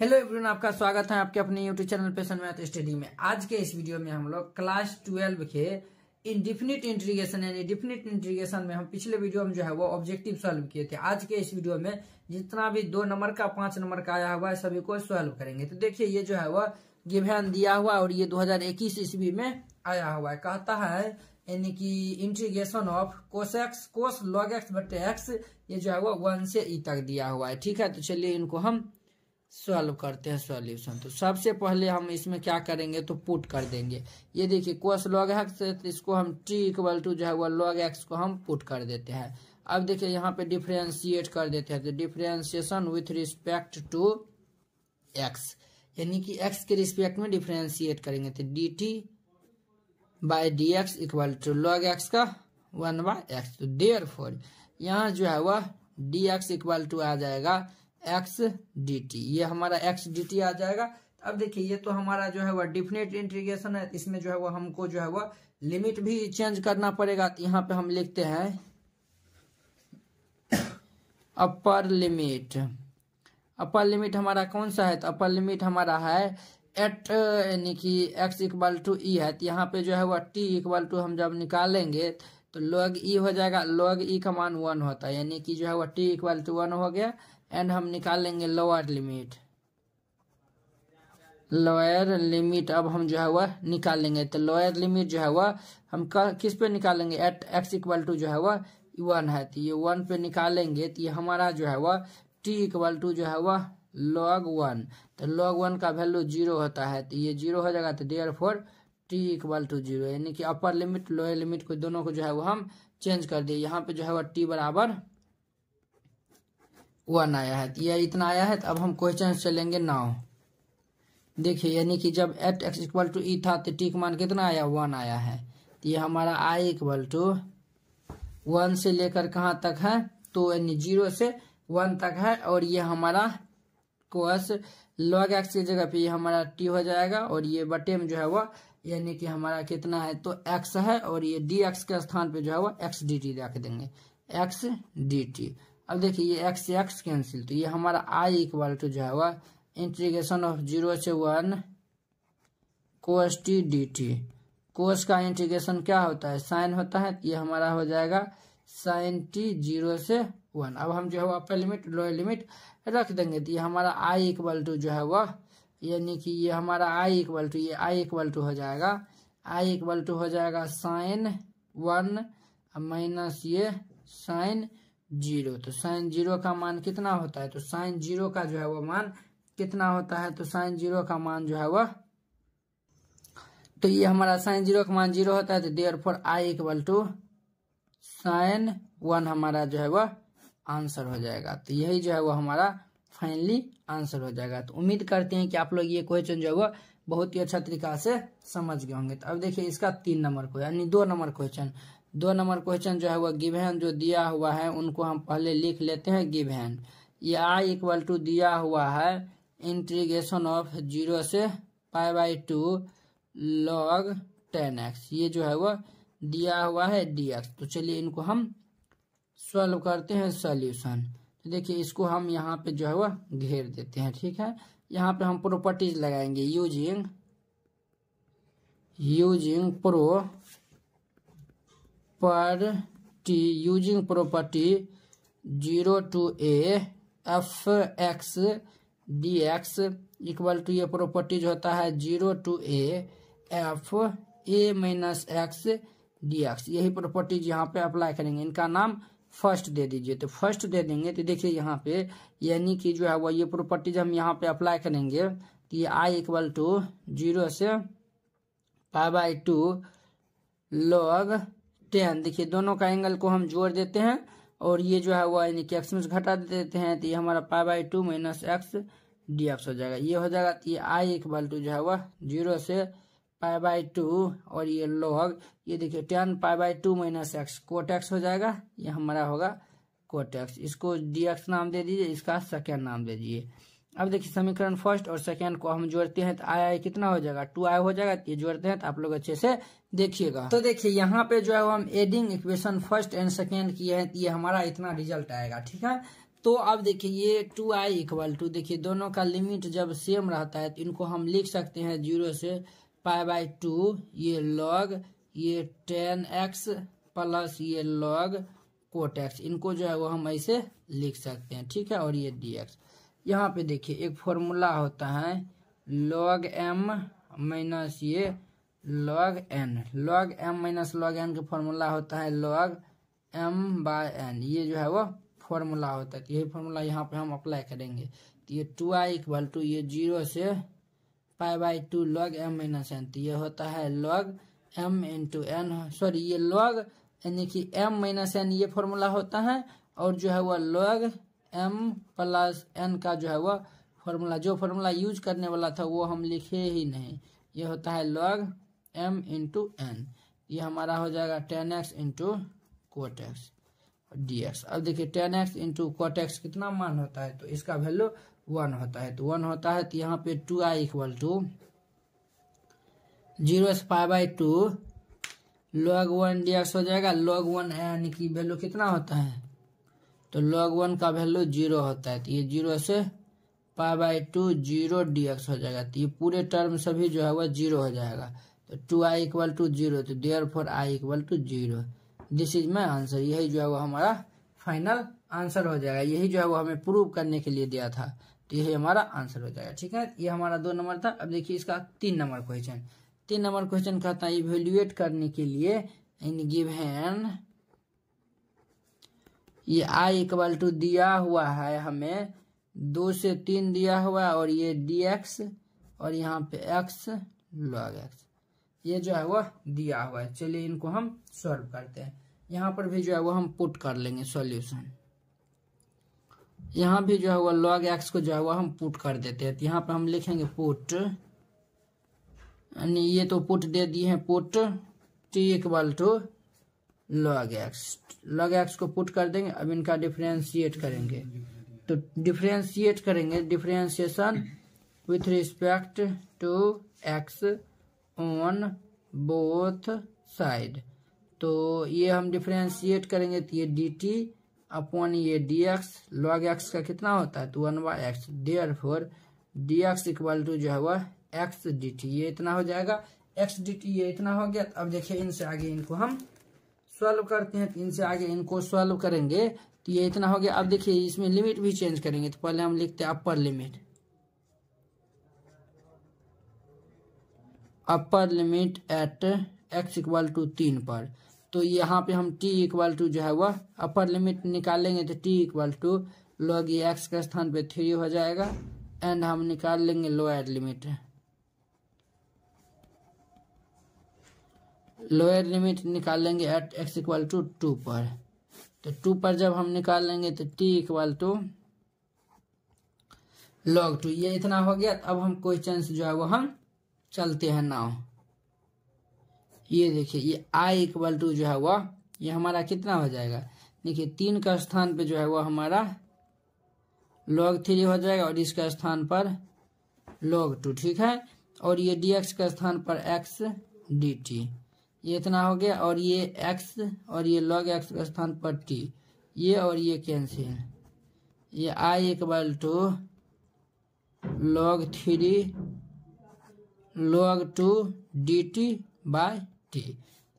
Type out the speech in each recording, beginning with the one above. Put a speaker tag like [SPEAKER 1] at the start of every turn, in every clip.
[SPEAKER 1] Hello everyone आपका स्वागत है आपके अपने यूट्यूब चैनल पे सनमैथ स्टडी में आज के इस वीडियो में हम लोग क्लास ट्वेल्व के इनडिफिनिट इंट्रीगेशन यानी डिफिनिट इंट्रीगेशन में हम पिछले वीडियो में जो है वो ऑब्जेक्टिव सॉल्व किए थे आज के इस वीडियो में जितना भी दो नंबर का पांच नंबर का आया हुआ है सभी को सॉल्व करेंगे तो देखिये ये जो है वो गिभ्यान दिया हुआ और ये दो ईस्वी में आया हुआ है कहता है यानी कि integration of x cos log x बटे एक्स ये जो है वो वन से ई e तक दिया हुआ है ठीक है तो चलिए इनको हम सॉल्व करते हैं सॉल्यूशन तो सबसे पहले हम इसमें क्या करेंगे तो पुट कर देंगे ये देखिए कोस लॉग एक्स है तो इसको हम टी इक्वल टू जो है वह लॉग एक्स को हम पुट कर देते हैं अब देखिए यहाँ पे डिफ्रेंशिएट कर देते हैं तो differentiation with respect to x यानी कि एक्स के रिस्पेक्ट में डिफ्रेंशिएट करेंगे तो d t by d x equal to log x का वन बाय एक्स तो देयर फोर यहाँ जो है वह डी एक्स इक्वल टू आ जाएगा एक्स डी टी ये हमारा एक्स डी टी आ जाएगा अब देखिए ये तो हमारा जो है वह डिफिनेट इंटीग्रेशन है इसमें जो है वह हमको जो है वह लिमिट भी चेंज करना पड़ेगा तो यहाँ पे हम लिखते हैं अपर लिमिट अपर लिमिट हमारा कौन सा है तो अपर लिमिट हमारा है एट यानी कि एक्स इक्वल टू ई है तो यहाँ पे जो है वह टी इक्वल टू हम जब निकालेंगे तो लॉग ई e हो जाएगा लॉग ई e का मान वन होता है यानी कि जो है वह टी इक्वल टू वन हो गया एंड हम निकाल लेंगे लोअर लिमिट लोअर लिमिट अब हम जो है वह निकाल लेंगे तो लोअर लिमिट जो है वह हम किस पे निकालेंगे एट एक्स इक्वल टू जो है वह वन है तो ये वन पे निकालेंगे तो ये हमारा जो है वह टी इक्वल टू जो है वह लॉग वन तो लॉग वन का वैल्यू जीरो होता है तो ये जीरो हो जाएगा तो therefore t equal to zero यानी कि अपर लिमिट लोअर लिमिट को दोनों को जो है वो हम चेंज कर दिए यहाँ पे जो है वह टी बराबर वन आया है यह इतना आया है तो अब हम क्वेश्चन चलेंगे नाव देखिए यानी कि जब at x equal to e था तो टी का मान कितना आया वन आया है तो ये हमारा आई इक्वल टू वन से लेकर कहाँ तक है तो यानी जीरो से वन तक है और ये हमारा कोस लॉग एक्स की जगह पे ये हमारा टी हो जाएगा और ये बटे में जो है वह यानी कि हमारा कितना है तो एक्स है और ये डी एक्स के स्थान पे जो है वह एक्स डी टी रख देंगे एक्स डी टी अब देखिए ये एक्स से एक्स कैंसिल तो ये हमारा आई इक्वल टू जो है वह इंटीग्रेशन ऑफ जीरो से one cos t d t cos का इंटीग्रेशन क्या होता है साइन होता है ये हमारा हो जाएगा साइन टी जीरो से वन अब हम जो है अपर लिमिट लोअर लिमिट रख देंगे तो ये हमारा आई इक्वल टू जो है वह यानी कि ये हमारा आई इक्वल टू ये आई इक्वल टू हो जाएगा आई इक्वल टू हो जाएगा साइन वन माइनस ये साइन जीरो तो साइन जीरो का मान कितना होता है तो साइन जीरो का जो है वह मान कितना होता है तो साइन जीरो का मान जो है वह तो ये हमारा साइन जीरो का मान जीरो होता है तो therefore I equal to sine one हमारा जो है वह आंसर हो जाएगा तो यही जो है वह हमारा फाइनली आंसर हो जाएगा तो उम्मीद करते हैं कि आप लोग ये क्वेश्चन जो है वह बहुत ही अच्छा तरीका से समझ गए होंगे तो अब देखिए इसका तीन नंबर क्वेश्चन यानी दो नंबर क्वेश्चन दो नंबर क्वेश्चन जो है वो गिवेन जो दिया हुआ है उनको हम पहले लिख लेते हैं गिवेन ये आई इक्वल टू दिया हुआ है इंट्रीगेशन ऑफ जीरो से pi by two log tan x ये जो है वो दिया हुआ है डी एक्स तो चलिए इनको हम सॉल्व करते हैं सॉल्यूशन तो देखिए इसको हम यहाँ पे जो है वो घेर देते हैं ठीक है यहाँ पे हम प्रॉपर्टीज लगाएंगे using using property using property zero to a f x d x equal to ये जो होता है zero to a f a minus x d x यही प्रॉपर्टीज यहाँ पे अप्लाई करेंगे इनका नाम फर्स्ट दे दीजिए तो फर्स्ट दे देंगे तो देखिए यहाँ पे यानी कि जो है वो ये प्रॉपर्टीज हम यहाँ पे अप्लाई करेंगे कि तो ये आई इक्वल टू जीरो से pi by two log tan देखिए दोनों का एंगल को हम जोड़ देते हैं और ये जो है वो यानी कि एक्स में से घटा देते हैं तो ये हमारा pi by two minus x d x हो जाएगा ये हो जाएगा तो ये आई इक्वल टू जो है वह जीरो से पाई बाई टू और ये लॉग ये देखिए tan pi by two minus x cot x हो जाएगा ये हमारा होगा कोट एक्स इसको डी एक्स नाम दे दीजिए इसका सेकेंड नाम दे दीजिए अब देखिए समीकरण फर्स्ट और सेकंड को हम जोड़ते हैं तो आई आई कितना हो जाएगा टू आई हो जाएगा तो ये जोड़ते हैं तो आप लोग अच्छे से देखिएगा तो देखिए यहाँ पे जो है वो हम adding equation first and second किए हैं तो ये हमारा इतना रिजल्ट आएगा ठीक है तो अब देखिए ये टू आई इक्वल टू देखिए दोनों का लिमिट जब सेम रहता है तो इनको हम लिख सकते हैं जीरो से पाई बाय टू ये लॉग ये टेन एक्स प्लस ये लॉग कोट एक्स इनको जो है वो हम ऐसे लिख सकते हैं ठीक है और ये डी एक्स यहाँ पे देखिए एक फॉर्मूला होता है लॉग एम माइनस ये log n log m minus log n का फॉर्मूला होता है लॉग एम बाय एन ये जो है वो फॉर्मूला होता है तो यही फॉर्मूला यहाँ पे हम अप्लाई करेंगे तो ये टू आई इक्वल टू ये जीरो से pi by two log m minus n तो ये होता है log m into n sorry ये लॉग यानी कि एम माइनस एन ये फॉर्मूला होता है और जो है वो लॉग एम प्लस एन का जो है वह फॉर्मूला जो फॉर्मूला यूज करने वाला था वो हम लिखे ही नहीं ये होता है लॉग एम इंटू एन ये हमारा हो जाएगा tan x into cot x d x अब देखिए tan x into cot x कितना मान होता है तो इसका वैल्यू वन होता है तो वन होता है तो यहाँ पे two I equal to zero five by two log one d x हो जाएगा लॉग वन एन की वैल्यू कितना होता है तो लॉग वन का वैल्यू जीरो होता है तो ये जीरो से pi by two zero d x हो जाएगा तो ये पूरे टर्म सभी जो है वह जीरो हो जाएगा तो two I equal to zero तो therefore I equal to zero this is my answer यही जो है वो हमारा फाइनल आंसर हो जाएगा यही जो है वो हमें प्रूव करने के लिए दिया था तो यही हमारा आंसर हो जाएगा ठीक है ये हमारा दो नंबर था अब देखिए इसका तीन नंबर क्वेश्चन तीन नंबर क्वेश्चन कहता है इवेल्युएट करने के लिए इन गिव हैंड ये आई इक्वल टू दिया हुआ है हमें दो से तीन दिया हुआ और ये डी एक्स और यहाँ पे एक्स लॉग एक्स ये जो है वो दिया हुआ है चलिए इनको हम सॉल्व करते हैं यहाँ पर भी जो है वो हम पुट कर लेंगे सॉल्यूशन यहाँ भी जो है वो लॉग एक्स को जो है वो हम पुट कर देते हैं तो यहाँ पर हम लिखेंगे पुट यानी ये तो पुट दे दिए हैं put t equal to log x log x को पुट कर देंगे अब इनका डिफ्रेंशिएट करेंगे तो डिफ्रेंशिएट करेंगे differentiation with respect to x on both side तो ये हम डिफ्रेंशिएट करेंगे तो ये डी टी अपॉन ये डी एक्स लॉग एक्स का कितना होता है तो one by x therefore d x equal to जो है वह एक्स डी टी ये इतना हो जाएगा एक्स डी टी ये इतना हो गया तो अब देखिए इनसे आगे इनको हम सॉल्व करते हैं तीन तो से आगे इनको सॉल्व करेंगे तो ये इतना हो गया अब देखिए इसमें लिमिट भी चेंज करेंगे तो पहले हम लिखते हैं upper limit upper limit at x equal to तीन पर तो यहाँ पे हम टी इक्वल टू जो है वह अपर लिमिट निकालेंगे तो t equal to log x के स्थान पे थ्री हो जाएगा एंड हम निकाल लेंगे लोअर लिमिट लोअर लिमिट निकाल लेंगे at x equal to two पर तो टू पर जब हम निकाल लेंगे तो t equal to log two ये इतना हो गया अब हम क्वेश्चन जो है वो हम चलते हैं नाव ये देखिए ये आई इक्वल टू जो है वह ये हमारा कितना हो जाएगा देखिए तीन का स्थान पे जो है वह हमारा लॉग थ्री हो जाएगा और इसका स्थान पर लॉग टू ठीक है और ये डी एक्स का स्थान पर एक्स डी टी ये इतना हो गया और ये एक्स और ये लॉग एक्स के स्थान पर टी ये और ये कैंसिल ये I equal to log three log two d t by t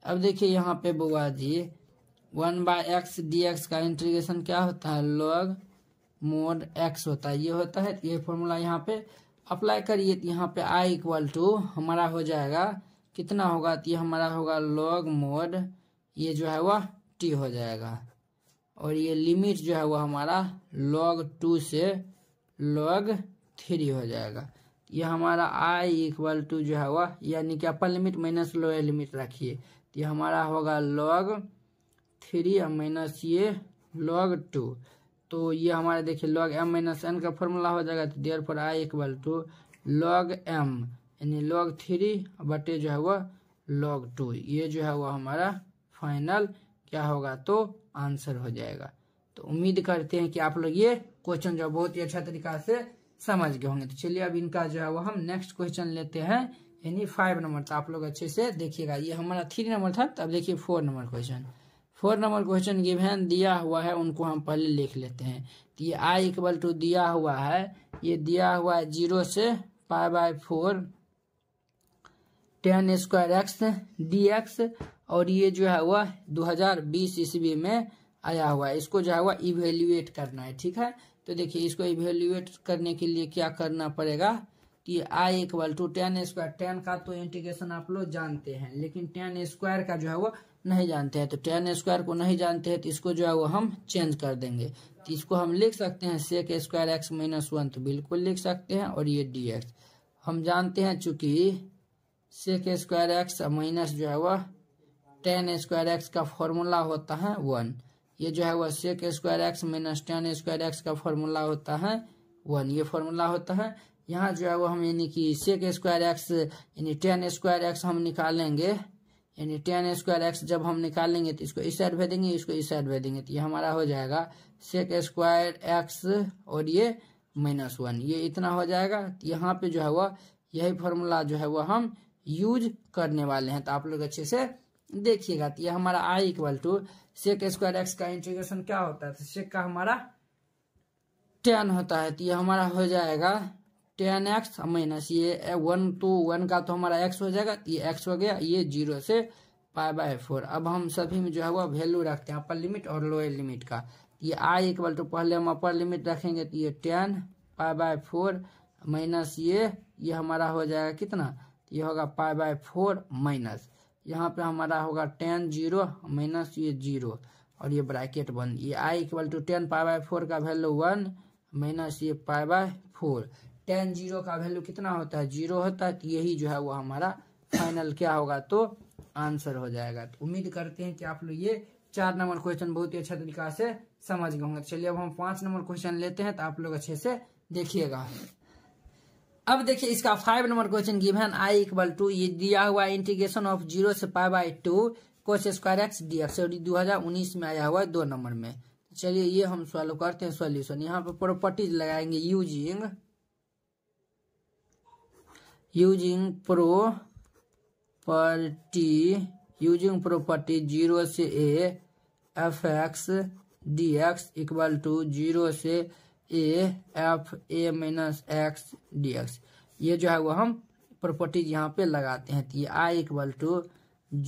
[SPEAKER 1] अब देखिए यहाँ पे बुआ दिए one by x d x का इंटीग्रेशन क्या होता है लॉग मोड एक्स होता है ये होता है ये फॉर्मूला यहाँ पे अप्लाई करिए यहाँ पे आई इक्वल टू हमारा हो जाएगा कितना होगा तो ये हमारा होगा लॉग मोड ये जो है वह टी हो जाएगा और ये लिमिट जो है वह हमारा लॉग टू से लॉग थ्री हो जाएगा ये हमारा आई इक्वल टू जो है वह यानी कि upper limit minus lower limit रखिए तो ये हमारा होगा लॉग थ्री और माइनस ये लॉग टू तो ये हमारा देखिए लॉग एम माइनस एन का फॉर्मूला हो जाएगा तो therefore I equal to log m यानी लॉग थ्री बटे जो है वह लॉग टू ये जो है वह हमारा फाइनल क्या होगा तो आंसर हो जाएगा तो उम्मीद करते हैं कि आप लोग ये क्वेश्चन जो बहुत ही अच्छा तरीका से समझ गए होंगे तो चलिए अब इनका जो है वो हम नेक्स्ट क्वेश्चन लेते हैं यानी फाइव नंबर था आप लोग अच्छे से देखिएगा ये हमारा थ्री नंबर था तो अब देखिए four number question four number question given दिया हुआ है उनको हम पहले लिख लेते हैं तो ये आई इक्वल टू दिया हुआ है ये दिया हुआ है जीरो से pi by four tan square x d x और ये जो है वह 2020 ईस्वी में आया हुआ है इसको जो है वह इवेल्युएट करना है ठीक है तो देखिए इसको इवेल्युएट करने के लिए क्या करना पड़ेगा कि I equal to tan square tan का तो इंटीग्रेशन आप लोग जानते हैं लेकिन टेन स्क्वायर का जो है वो नहीं जानते हैं तो टेन स्क्वायर को नहीं जानते हैं तो इसको जो है वो हम चेंज कर देंगे तो इसको हम लिख सकते हैं sec square x minus one तो बिल्कुल लिख सकते हैं और ये डी एक्स हम जानते हैं चूंकि सेक स्क्वायर एक्स माइनस जो है वह टेन स्क्वायर एक्स का फॉर्मूला होता है वन ये जो है वह sec square x minus tan square x का फॉर्मूला होता है वन ये फॉर्मूला होता है यहाँ जो है वो हम यानी कि सेक स्क्वायर एक्स यानी टेन स्क्वायर एक्स हम निकालेंगे यानी टेन स्क्वायर एक्स जब हम निकालेंगे तो इसको इस साइड भेजेंगे इसको इस साइड भेजेंगे तो ये हमारा हो जाएगा सेक स्क्वायर एक्स और ये माइनस वन ये इतना हो जाएगा तो यहाँ पे जो है वह यही फॉर्मूला जो है वह हम यूज करने वाले हैं तो आप लोग अच्छे से देखिएगा तो ये हमारा I equal to sec square x का इंटीग्रेशन क्या होता है तो सेक का हमारा टेन होता है तो ये हमारा हो जाएगा टेन एक्स माइनस ये वन टू वन का तो हमारा एक्स हो जाएगा तो ये एक्स हो गया ये जीरो से पाई बाय फोर अब हम सभी में जो है वो वैल्यू रखते हैं अपर लिमिट और लोअर लिमिट का तो ये आई इक्वल टू पहले हम अपर लिमिट रखेंगे तो ये tan pi by four minus ये ये हमारा हो जाएगा कितना ये होगा पाई बाय फोर माइनस यहाँ पे हमारा होगा टेन जीरो माइनस ये जीरो और ये ब्रैकेट बंद ये I equal to tan pi by four का वैल्यू वन माइनस ये pi by four tan zero का वैल्यू कितना होता है जीरो होता है तो यही जो है वो हमारा फाइनल क्या होगा तो आंसर हो जाएगा तो उम्मीद करते हैं कि आप लोग ये चार नंबर क्वेश्चन बहुत ही अच्छा तरीका से समझ गए होंगे चलिए अब हम पांच नंबर क्वेश्चन लेते हैं तो आप लोग अच्छे से देखिएगा अब देखिए इसका five number question given I equal to ये दिया हुआ इंटीग्रेशन ऑफ जीरो से pi by two cos square x d x दो हजार उन्नीस में आया हुआ है दो नंबर में चलिए ये हम सॉल्व करते हैं सॉल्यूशन यहाँ पर प्रॉपर्टीज लगाएंगे using using property using property zero से a f x d x equal to zero से a f a minus x d x ये जो है वो हम प्रॉपर्टीज यहाँ पे लगाते हैं तो ये आई इक्वल टू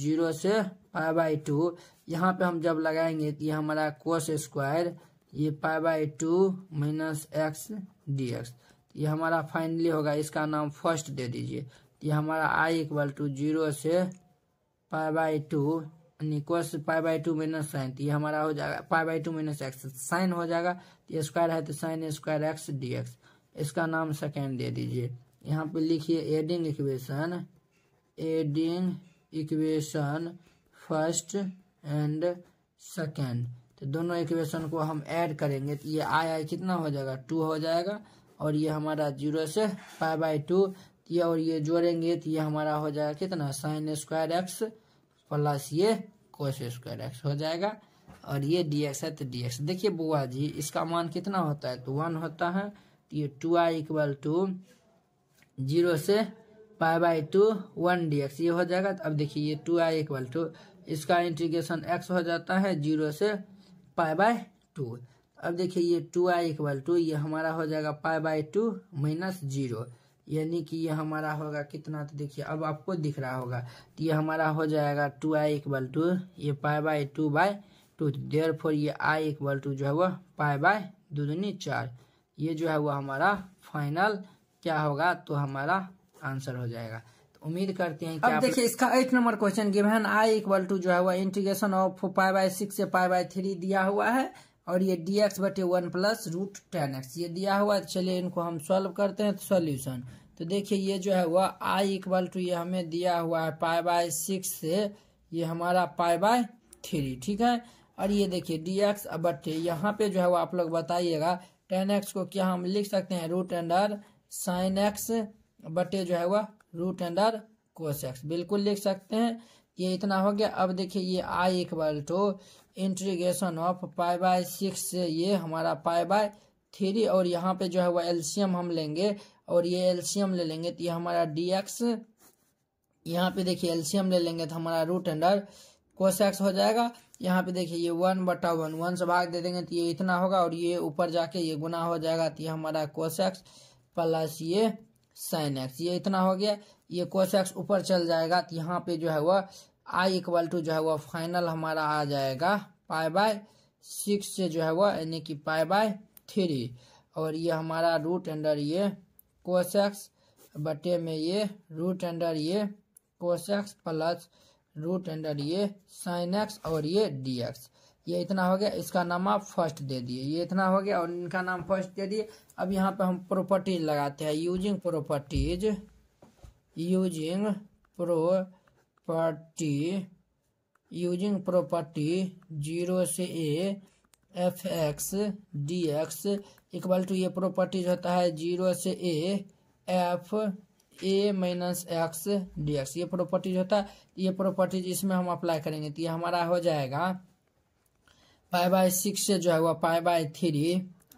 [SPEAKER 1] जीरो से पाई बाई टू यहाँ पे हम जब लगाएंगे तो ये हमारा कोस स्क्वायर ये pi by two minus x d x ये हमारा फाइनली होगा इसका नाम फर्स्ट दे दीजिए ये हमारा आई इक्वल टू जीरो से pi by two equals pi by two minus sine तो ये हमारा हो जाएगा pi by two minus x sine हो जाएगा तो स्क्वायर है तो sine square x d x इसका नाम सेकेंड दे दीजिए यहाँ पे लिखिए adding equation adding equation first and second तो दोनों इक्वेशन को हम ऐड करेंगे तो ये आई आई कितना हो जाएगा टू हो जाएगा और ये हमारा जीरो से फाइव बाई टू ये और ये जोड़ेंगे तो ये हमारा हो जाएगा कितना साइन स्क्वायर एक्स प्लस ये कोस स्क्वायर एक्स हो जाएगा और ये डी एक्स है तो डी एक्स देखिए बुआ जी इसका मान कितना होता है तो वन होता है तो ये two I equal to zero से pi by two one d x ये हो जाएगा तो अब देखिए ये टू आई इक्वल टू इसका इंटीग्रेशन एक्स हो जाता है जीरो से पाई बाई टू अब देखिए ये टू आई इक्वल टू ये हमारा हो जाएगा pi by two minus zero यानी कि यह हमारा होगा कितना तो देखिए अब आपको दिख रहा होगा तो ये हमारा हो जाएगा टू आई इक्वल टू ये pi by two by two therefore ये आई इक्वल टू जो है वह पाई बाय दो दूनी चार ये जो है वह हमारा फाइनल क्या होगा तो हमारा आंसर हो जाएगा तो उम्मीद करते हैं कि अब देखिए इसका एक number question given I equal to जो है वह integration of pi by six से पाई बाय थ्री दिया हुआ है और ये डी एक्स बटे one plus root tan x ये दिया हुआ है चलिए इनको हम सॉल्व करते हैं तो सॉल्यूशन तो देखिए ये जो है वह आई इक्वल टू ये हमें दिया हुआ है पाई बाय सिक्स से ये हमारा पाई बाय थ्री ठीक है और ये देखिए डी एक्स बटे यहाँ पे जो है वो आप लोग बताइएगा टेन एक्स को क्या हम लिख सकते हैं रूट अंडर साइन एक्स बटे जो है वह रूट अंडर कोस एक्स बिल्कुल लिख सकते हैं ये इतना हो गया अब देखिए ये I equal to integration of pi by six से ये हमारा पाई बाय थ्री और यहाँ पे जो है वह एल्शियम हम लेंगे और ये एल्शियम ले लेंगे तो ये हमारा डी एक्स यहाँ पे देखिए एल्शियम ले लेंगे तो हमारा रूट अंडर कोस एक्स हो जाएगा यहाँ पे देखिए ये वन बटा वन वन से भाग दे देंगे तो ये इतना होगा और ये ऊपर जाके ये गुना हो जाएगा तो ये हमारा कोस एक्स प्लस ये साइन एक्स ये इतना हो गया ये कोस एक्स ऊपर चल जाएगा तो यहाँ पे जो है वह आई इक्वल टू जो है वह फाइनल हमारा आ जाएगा पाए बाय सिक्स से जो है वह यानी कि पाए बाय थ्री और ये हमारा रूट अंडर ये कोस एक्स बटे में ये रूट अंडर ये cos x plus root under ये साइन एक्स और ये डी एक्स ये इतना हो गया इसका नाम आप फर्स्ट दे दिए ये इतना हो गया और इनका नाम फर्स्ट दे दिए अब यहाँ पे हम प्रॉपर्टीज लगाते हैं using properties using property using property zero से a f x d x equal to ये प्रॉपर्टीज होता है जीरो से a f a minus x d x ये प्रॉपर्टीज होता है ये प्रॉपर्टीज इसमें हम अप्लाई करेंगे तो ये हमारा हो जाएगा पाई बाय सिक्स से जो है वह pi by three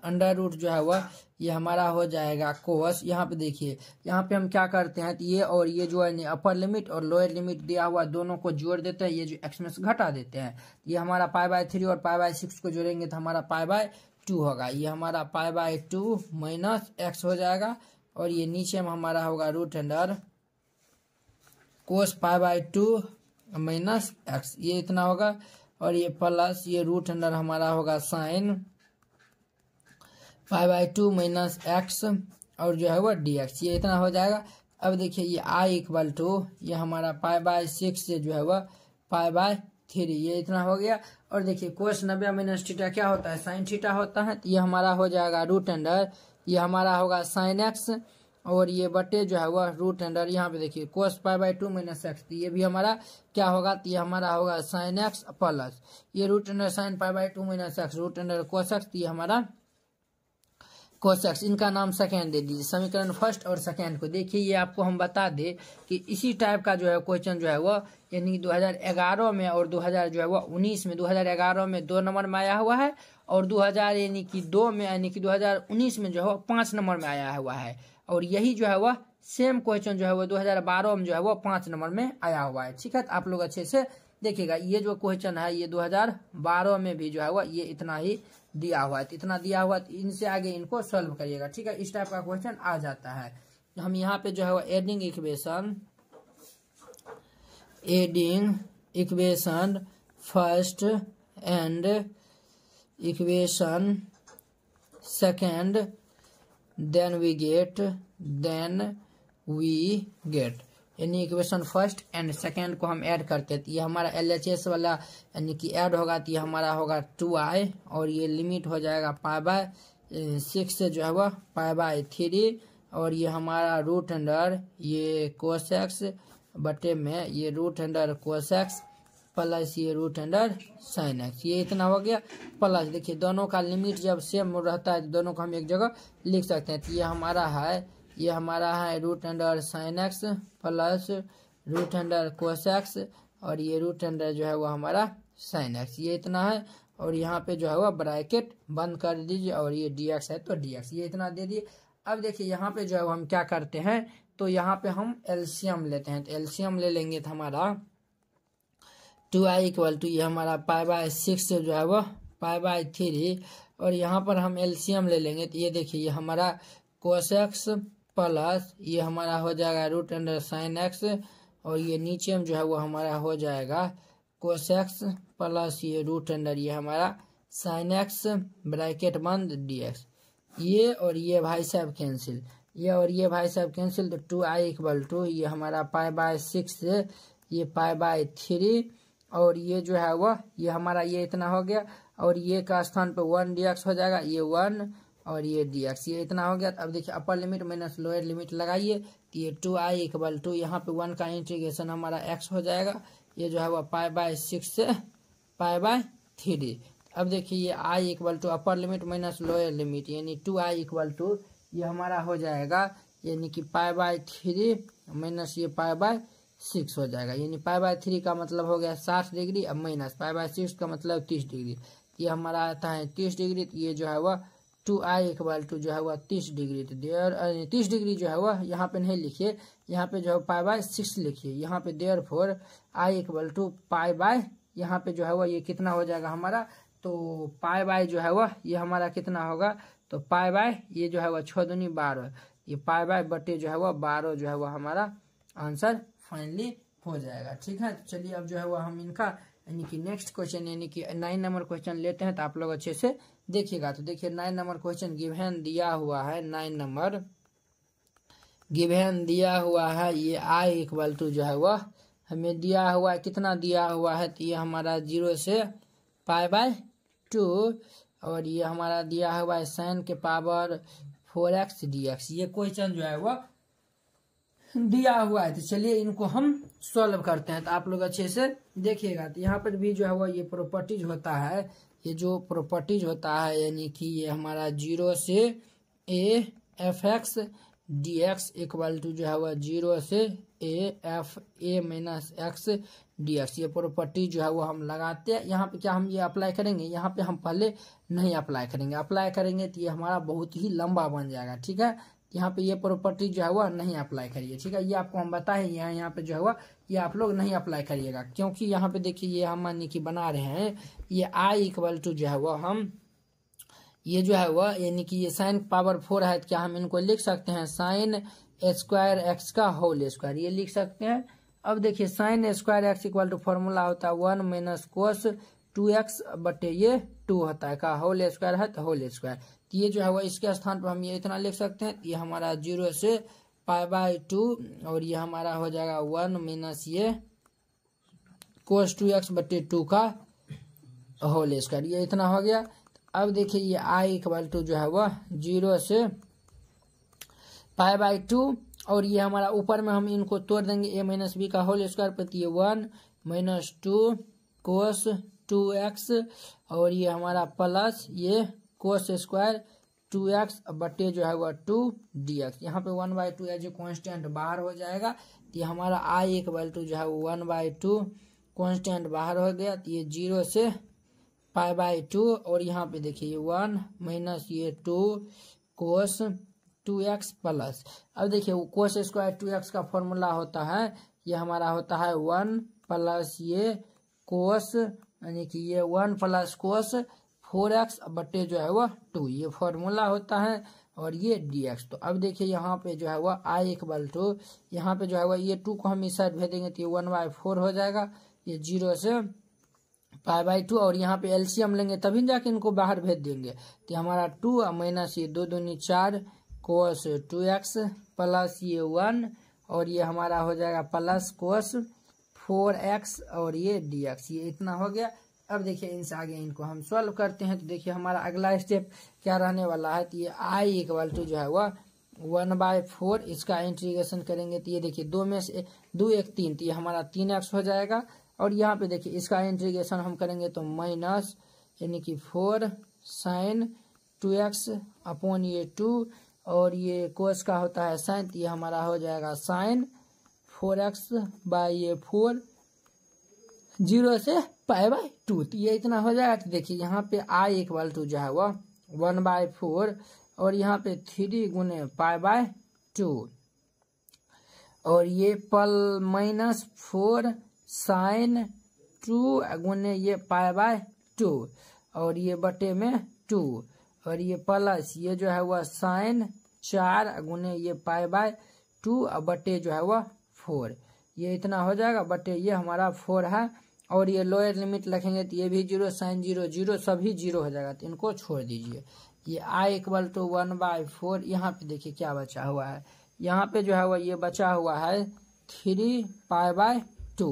[SPEAKER 1] under root जो है वह ये हमारा हो जाएगा कोस यहाँ पे देखिए यहाँ पे हम क्या करते हैं तो ये और ये जो है अपर लिमिट और लोअर लिमिट दिया हुआ दोनों को जोड़ देते हैं ये जो एक्समेंस घटा देते हैं ये हमारा पाई बाय थ्री और पाई बाय सिक्स को जोड़ेंगे तो हमारा पाई बाय टू होगा ये हमारा pi by two minus x हो जाएगा और ये नीचे में हमारा होगा root under cos pi by two minus x ये इतना होगा और ये प्लस ये रूट अंडर हमारा होगा sine five by two minus x और जो है वो डी एक्स ये इतना हो जाएगा अब देखिए ये आई इक्वल टू ये हमारा पाई बाय सिक्स से जो है वह पाई बाय थ्री ये इतना हो गया और देखिए कोस नब्बे माइनस थीटा क्या होता है साइन थीटा होता है तो ये हमारा हो जाएगा रूट अंडर ये हमारा होगा साइन एक्स और ये बटे जो है वह रूट अंडर यहाँ पे देखिए cos pi by two minus x ये भी हमारा क्या होगा तो ये हमारा होगा साइन एक्स प्लस ये root under sine pi by two minus x root under cos x ये हमारा कोशक्स इनका नाम सेकेंड दे दीजिए समीकरण फर्स्ट और सेकेंड को देखिए ये आपको हम बता दे कि इसी टाइप का जो है क्वेश्चन जो है वो यानी 2011 में और 2000 जो है वो 19 में 2011 में दो नंबर में आया हुआ है और 2000 यानी कि दो में यानी कि 2019 में जो है वो पाँच नंबर में आया हुआ है और यही जो है वह सेम क्वेश्चन जो है वो बारह में जो है वो पाँच नंबर में आया हुआ है ठीक है तो आप लोग अच्छे से देखिएगा ये जो क्वेश्चन है ये 2012 में भी जो है वो ये इतना ही दिया हुआ है तो इतना दिया हुआ है तो इनसे आगे इनको सॉल्व करिएगा ठीक है इस टाइप का क्वेश्चन आ जाता है हम यहाँ पे जो है वो adding equation adding equation first and equation second then we get then we get यानी इक्वेशन फर्स्ट एंड सेकेंड को हम ऐड करते हैं तो ये हमारा एल एच एस वाला यानी कि ऐड होगा तो ये हमारा होगा टू आई और ये लिमिट हो जाएगा पाई बाय सिक्स जो है वह पाई बाय थ्री और ये हमारा रूट अंडर ये एक्स बटे में ये रूट अंडर एक्स प्लस ये रूट अंडर साइन एक्स ये इतना हो गया प्लस देखिए दोनों का लिमिट जब सेम रहता है तो दोनों को हम एक जगह लिख सकते हैं तो ये हमारा है ये हमारा है root under sine x plus root under cos x और ये रूट अंडर जो है वो हमारा साइन एक्स ये इतना है और यहाँ पे जो है वह ब्रैकेट बंद कर दीजिए और ये डी एक्स है तो डी एक्स ये इतना दे दिए अब देखिए यहाँ पे जो है वो हम क्या करते हैं तो यहाँ पे हम एल्शियम लेते हैं तो एल्शियम ले लेंगे तो हमारा टू आई इक्वल टू ये हमारा पाई बाय सिक्स जो है वो पाई बाय थ्री और यहाँ पर हम एल्शियम ले लेंगे तो ये देखिए ये हमारा कोस एक्स प्लस ये हमारा हो जाएगा रूट अंडर साइन एक्स और ये नीचे में जो है वो हमारा हो जाएगा कोस एक्स प्लस ये रूट अंडर ये हमारा साइन एक्स ब्रैकेट बंद डी एक्स ये और ये भाई साहब कैंसिल ये और ये भाई साहब कैंसिल तो टू आई इक्वल टू ये हमारा पाई बाय सिक्स ये पाई बाय थ्री और ये जो है वह ये हमारा ये इतना हो गया और ये का स्थान पे वन डी एक्स हो जाएगा ये वन और ये डी एक्स ये इतना हो गया अब देखिए upper limit minus lower limit लगाइए तो ये टू आई इक्वल टू यहाँ पे वन का इंटीग्रेशन हमारा एक्स हो जाएगा ये जो है वो पाए बाय सिक्स से पाए बाय थ्री अब देखिए ये I equal to upper limit minus lower limit यानी टू आई इक्वल टू ये हमारा हो जाएगा यानी कि पाए बाय थ्री माइनस ये पाए बाय सिक्स हो जाएगा यानी पाए बाय थ्री का मतलब हो गया साठ डिग्री अब माइनस पाए बाय सिक्स का मतलब तीस डिग्री ये हमारा आता है तीस डिग्री ये जो है वह टू आई इक्वल टू जो है वह तीस डिग्री तो देयर तीस डिग्री जो है वह यहाँ पे नहीं लिखिए यहाँ पे जो है पाई बाय सिक्स लिखिए यहाँ पे therefore I equal to pi by यहाँ पे जो है वह ये कितना हो जाएगा हमारा तो पाई बाय जो है वह ये हमारा कितना होगा तो पाई बाय ये जो है वह छः दूनी बारह ये पाई बाय बटे जो है वह बारह जो है वह हमारा आंसर फाइनली हो जाएगा ठीक है तो चलिए अब जो है वह हम इनका यानी कि नेक्स्ट क्वेश्चन यानी कि नाइन नंबर क्वेश्चन लेते हैं तो आप लोग अच्छे से देखिएगा तो देखिए नाइन नंबर क्वेश्चन गिवेन दिया हुआ है नाइन नंबर गिवेन दिया हुआ है ये आई इक्वल टू जो है वह हमें दिया हुआ है कितना दिया हुआ है तो ये हमारा जीरो से पाई बाय टू और ये हमारा दिया हुआ है साइन के power four x d x ये क्वेश्चन जो है वह दिया हुआ है तो चलिए इनको हम सॉल्व करते हैं तो आप लोग अच्छे से देखिएगा तो यहाँ पर भी जो है वो ये प्रॉपर्टीज होता है ये जो प्रॉपर्टीज होता है यानी कि ये हमारा जीरो से a f x d x equal to जो है वह जीरो से a f a minus x d x ये प्रॉपर्टी जो है वो हम लगाते हैं यहाँ पे क्या हम ये अप्लाई करेंगे यहाँ पे हम पहले नहीं अप्लाई करेंगे अप्लाई करेंगे तो ये हमारा बहुत ही लंबा बन जाएगा ठीक है यहाँ पे ये प्रॉपर्टी जो है वह नहीं अप्लाई करिए ठीक है ये आपको हम बताएं यहाँ यहाँ पे जो है वह ये आप लोग नहीं अप्लाई करिएगा क्योंकि यहाँ पे देखिए ये हम मान्य की बना रहे हैं ये आई इक्वल टू जो है वह हम ये जो है वह यानी कि ये साइन पावर फोर है तो क्या हम इनको लिख सकते हैं साइन स्क्वायर एक्स का होल स्क्वायर ये लिख सकते हैं अब देखिए sine square x equal to formula होता है one minus cos two x बटे ये टू होता है का होल स्क्वायर है तो होल स्क्वायर कि ये जो है वो इसके स्थान पर हम ये इतना लिख सकते हैं ये हमारा जीरो से पाई बाई टू और ये हमारा हो जाएगा वन माइनस ये कोस टू एक्स बटे टू का होल स्क्वायर ये इतना हो गया अब देखिए ये आई इक्वल टू जो है वह जीरो से पाई बाई टू और ये हमारा ऊपर में हम इनको तोड़ देंगे ए माइनस बी का होल स्क्वायर प्रति ये one minus two cos two x और ये हमारा प्लस ये कोस स्क्वायर टू एक्स बटे जो है वह टू डी एक्स यहाँ पे वन बाई टू है जो कॉन्स्टेंट बाहर हो जाएगा तो ये हमारा आई इक्वल टू जो है वो वन बाई टू कॉन्स्टेंट बाहर हो गया तो ये जीरो से पाई बाई टू और यहाँ पे देखिए ये वन माइनस ये two cos two x plus अब देखिए कोस स्क्वायर टू एक्स का फॉर्मूला होता है ये हमारा होता है वन प्लस ये कोस यानी कि ये one plus cos four x बटे जो है वह टू ये फॉर्मूला होता है और ये डी एक्स तो अब देखिए यहाँ पे जो है वह आई इक्वल टू यहाँ पे जो है वह ये टू को हम इस साइड भेजेंगे तो ये वन बाय फोर हो जाएगा ये जीरो से पाई बाई टू और यहाँ पे एलसीएम लेंगे तभी जाके इनको बाहर भेज देंगे तो हमारा टू और माइनस ये दो दूनी चार कोस टू एक्स प्लस ये वन और ये हमारा हो जाएगा प्लस कोस फोर एक्स और ये डी एक्स ये इतना हो गया अब देखिए इनसे आगे इनको हम सॉल्व करते हैं तो देखिए हमारा अगला स्टेप क्या रहने वाला है तो ये आई इक्वल टू जो है वह वन बाय फोर इसका इंटीग्रेशन करेंगे तो ये देखिए दो में से दो एक तीन तो ये हमारा तीन एक्स हो जाएगा और यहाँ पे देखिए इसका इंटीग्रेशन हम करेंगे तो माइनस यानी कि four sine two x upon ये टू और ये कोस का होता है साइन तो ये हमारा हो जाएगा साइन फोर एक्स बाई ये फोर जीरो से पाई बाय टू तो ये इतना हो जाएगा तो देखिए यहाँ पे आई इक्वल टू जो है वह वन बाय फोर और यहाँ पे थ्री गुने पाई बाय टू और ये पल माइनस फोर साइन टू गुने ये पाई बाय टू और ये बटे में टू और ये प्लस ये जो है वह साइन चार गुने ये पाई बाय टू और बटे जो है वह फोर ये इतना हो जाएगा बटे ये हमारा फोर है और ये लोअर लिमिट लिखेंगे तो ये भी जीरो साइन जीरो जीरो सभी जीरो हो जाएगा तो इनको छोड़ दीजिए ये I equal to one by four यहाँ पे देखिए क्या बचा हुआ है यहाँ पे जो है वह ये बचा हुआ है थ्री पाई बाय टू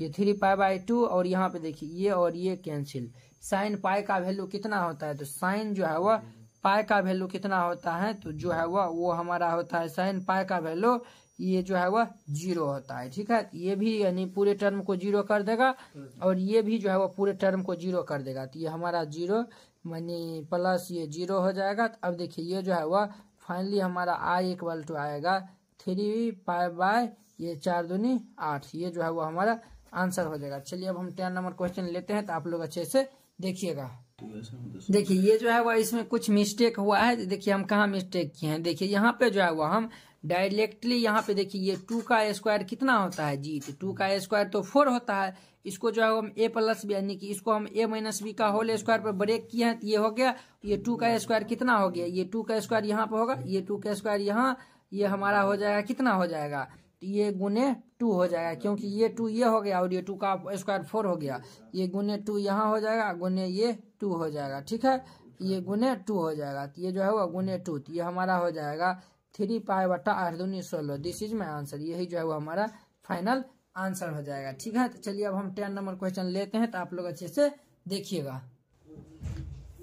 [SPEAKER 1] ये थ्री पाई बाय टू और यहाँ पे देखिए ये और ये कैंसिल साइन पाई का वैल्यू कितना होता है तो साइन जो है वह पाई का वैल्यू कितना होता है तो जो है वह वो हमारा होता है साइन पाई का वैल्यू ये जो है वह जीरो होता है ठीक है ये भी यानी पूरे टर्म को जीरो कर देगा और ये भी जो है वह पूरे टर्म को जीरो कर देगा तो ये हमारा जीरो मानी प्लस ये जीरो हो जाएगा तो अब देखिए ये जो है वह फाइनली हमारा आई इक्वल टू आएगा थ्री फाइव बाय ये चार दूनी आठ ये जो है वो हमारा आंसर हो जाएगा चलिए अब हम टेन नंबर क्वेश्चन लेते हैं तो आप लोग अच्छे से देखिएगा देखिए ये जो है वह इसमें कुछ मिस्टेक हुआ है देखिए हम कहाँ मिस्टेक किए हैं देखिए यहाँ पे जो है वह हम डायरेक्टली यहाँ पे देखिए ये टू का स्क्वायर कितना होता है जी तो टू का स्क्वायर तो फोर होता है इसको जो है हम ए प्लस बी यानी कि इसको हम ए माइनस बी का होल स्क्वायर पर ब्रेक किए हैं तो ये हो गया ये टू का स्क्वायर कितना हो गया ये टू का स्क्वायर यहाँ पे होगा ये टू का स्क्वायर यहाँ ये हमारा हो जाएगा कितना हो जाएगा तो ये गुने टू हो जाएगा क्योंकि ये टू ये हो गया और ये टू का स्क्वायर फोर हो गया ये गुने टू यहाँ हो जाएगा गुने ये टू हो जाएगा ठीक है ये गुने टू हो जाएगा तो ये जो है वो गुने टू तो ये हमारा हो जाएगा थ्री पाई बटा आठ दूनी सोलह दिस इज माई आंसर यही जो है वो हमारा फाइनल आंसर हो जाएगा ठीक है तो चलिए अब हम टेन नंबर क्वेश्चन लेते हैं तो आप लोग अच्छे से देखिएगा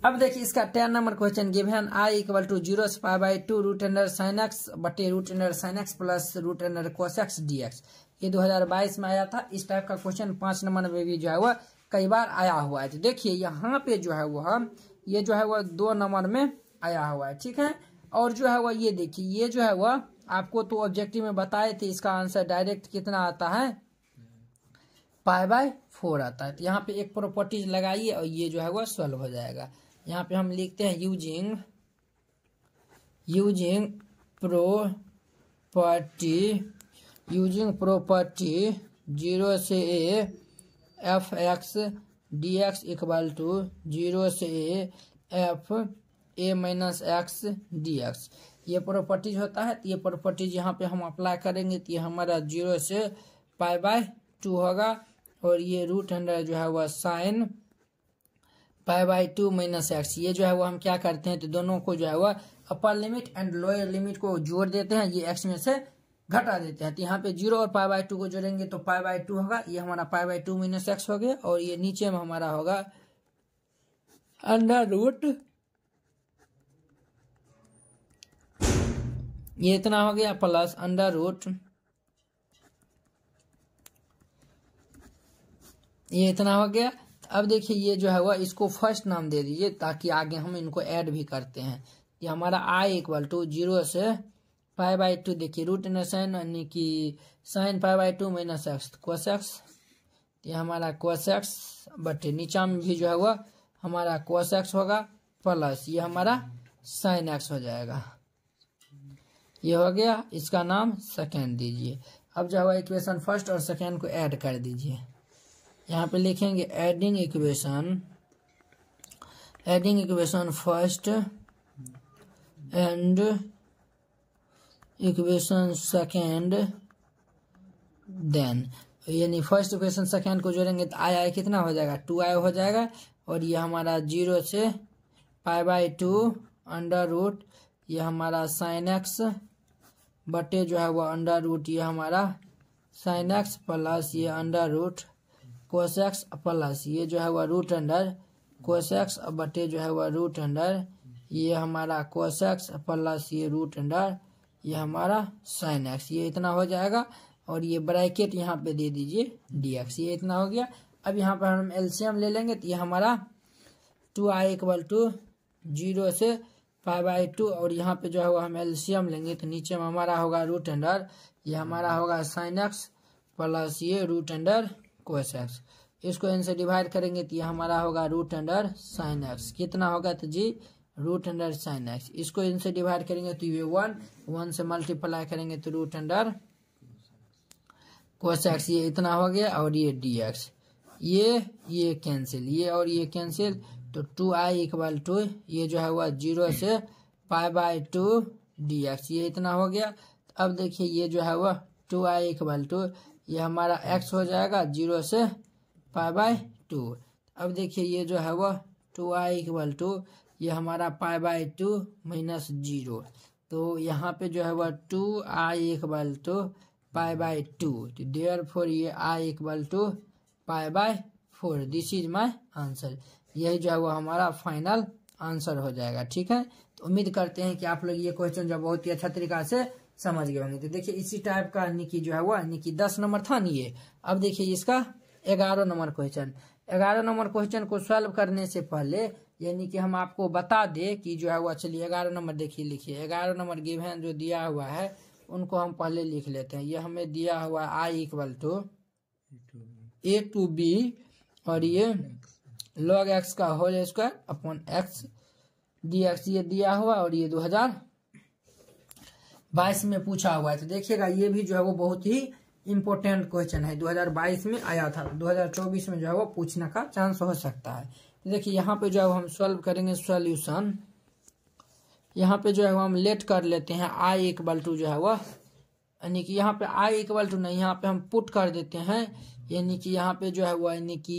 [SPEAKER 1] अब देखिए इसका ten number question given I equal to zero pi by two root under x बटे root under x plus root under d x ये 2022 में आया था इस टाइप का क्वेश्चन पांच नंबर में भी जो है वह कई बार आया हुआ है तो देखिए यहाँ पे जो है वह ये जो है वह दो नंबर में आया हुआ है ठीक है और जो है वह ये देखिए ये जो है वह आपको तो ऑब्जेक्टिव में बताए थे इसका आंसर डायरेक्ट कितना आता है पाई बाय फोर आता है तो यहाँ पे एक प्रॉपर्टीज लगाइए और ये जो है वह सॉल्व हो जाएगा यहाँ पे हम लिखते हैं using using property using property zero से a f x d x equal to zero से a f a minus x d x ये प्रॉपर्टीज होता है तो ये प्रॉपर्टीज यहाँ पे हम अप्लाई करेंगे तो ये हमारा जीरो से पाई बाय टू होगा और ये रूट हंड्रेड जो है वह sine pi by two minus x ये जो है वो हम क्या करते हैं तो दोनों को जो है वह upper limit and lower limit को जोड़ देते हैं ये एक्स में से घटा देते हैं तो यहाँ पे जीरो और पाई बाई टू को जोड़ेंगे तो पाई बाई टू होगा ये हमारा pi by two minus x हो गया और ये नीचे में हमारा होगा अंडर रूट ये इतना हो गया प्लस अंडर रूट ये इतना हो गया अब देखिए ये जो है वह इसको फर्स्ट नाम दे दीजिए ताकि आगे हम इनको ऐड भी करते हैं ये हमारा आई इक्वल टू जीरो से फाइव बाई टू देखिए रूट इन साइन यानी कि sine five by two minus x cos x ये हमारा कोस एक्स बट नीचा में भी जो है वह हमारा कोस एक्स होगा प्लस ये हमारा साइन एक्स हो जाएगा ये हो गया इसका नाम सेकेंड दीजिए अब जो होगा इक्वेशन फर्स्ट और सेकेंड को ऐड कर दीजिए यहाँ पे लिखेंगे adding equation adding equation first and equation second then यानी फर्स्ट इक्वेशन सेकेंड को जोड़ेंगे तो आई आई कितना हो जाएगा टू आई हो जाएगा और ये हमारा जीरो से pi by two under root ये हमारा साइन एक्स बटे जो है वो अंडर रूट ये हमारा साइन एक्स प्लस ये अंडर रूट एक्स प्लस ये जो है वो रूट अंडर कोसेक्स बटे जो है वो रूट अंडर ये हमारा एक्स प्लस ये रूट अंडर ये हमारा साइन एक्स ये इतना हो जाएगा और ये ब्रैकेट यहाँ पे दे दीजिए डी एक्स ये इतना हो गया अब यहाँ पर हम एलसीएम ले लेंगे तो ये हमारा two I equal to zero से पाई बाई टू और यहाँ पे जो है वो हम एल्शियम लेंगे तो नीचे में हमारा होगा रूट अंडर ये हमारा होगा साइन एक्स प्लस ये रूट अंडर कोस एक्स इसको इनसे डिवाइड करेंगे तो ये हमारा होगा रूट अंडर साइन एक्स कितना होगा तो जी रूट अंडर साइन एक्स इसको इनसे डिवाइड करेंगे तो ये वन वन से मल्टीप्लाई करेंगे तो रूट अंडर कोस एक्स ये इतना हो गया और ये डी एक्स ये ये कैंसिल ये और ये कैंसिल तो टू आई इक्वल टू ये जो है हुआ जीरो से pi by two d x ये इतना हो गया अब देखिए ये जो है वह टू आई इक्वल टू ये हमारा एक्स हो जाएगा जीरो से पाई बाय टू अब देखिए ये जो है वह टू आई इक्वल टू ये हमारा pi by two minus zero तो यहाँ पे जो है वह two I equal to pi by two तो डेयर फोर ये I equal to pi by four this is my answer यही जो है वो हमारा फाइनल आंसर हो जाएगा ठीक है तो उम्मीद करते हैं कि आप लोग ये क्वेश्चन जो बहुत ही अच्छा तरीका से समझ गए होंगे तो देखिए इसी टाइप का निकी जो है वो निकी दस नंबर था नहीं ये अब देखिए इसका ग्यारह नंबर क्वेश्चन ग्यारह नंबर क्वेश्चन को सॉल्व करने से पहले यानी कि हम आपको बता दे कि जो है वो अच्छा, चलिए ग्यारह नंबर देखिए लिखिए ग्यारह नंबर गिवन जो दिया हुआ है उनको हम पहले लिख लेते हैं ये हमें दिया हुआ I equal to a to b और ये लॉग एक्स का whole square upon x d x ये दिया हुआ और ये दो हजार बाईस में पूछा हुआ है तो देखिएगा ये भी जो है वो बहुत ही इम्पोर्टेंट क्वेश्चन है 2022 में आया था 2024 में जो है वो पूछने का चांस हो सकता है तो देखिए यहाँ पे जो है हम सॉल्व करेंगे सॉल्यूशन यहाँ पे जो है हम लेट कर लेते हैं आई इक्वल टू जो है वह यानी कि यहाँ पे आई इक्वल टू नहीं यहाँ पे हम पुट कर देते हैं यानी कि यहाँ पे जो है वह यानी कि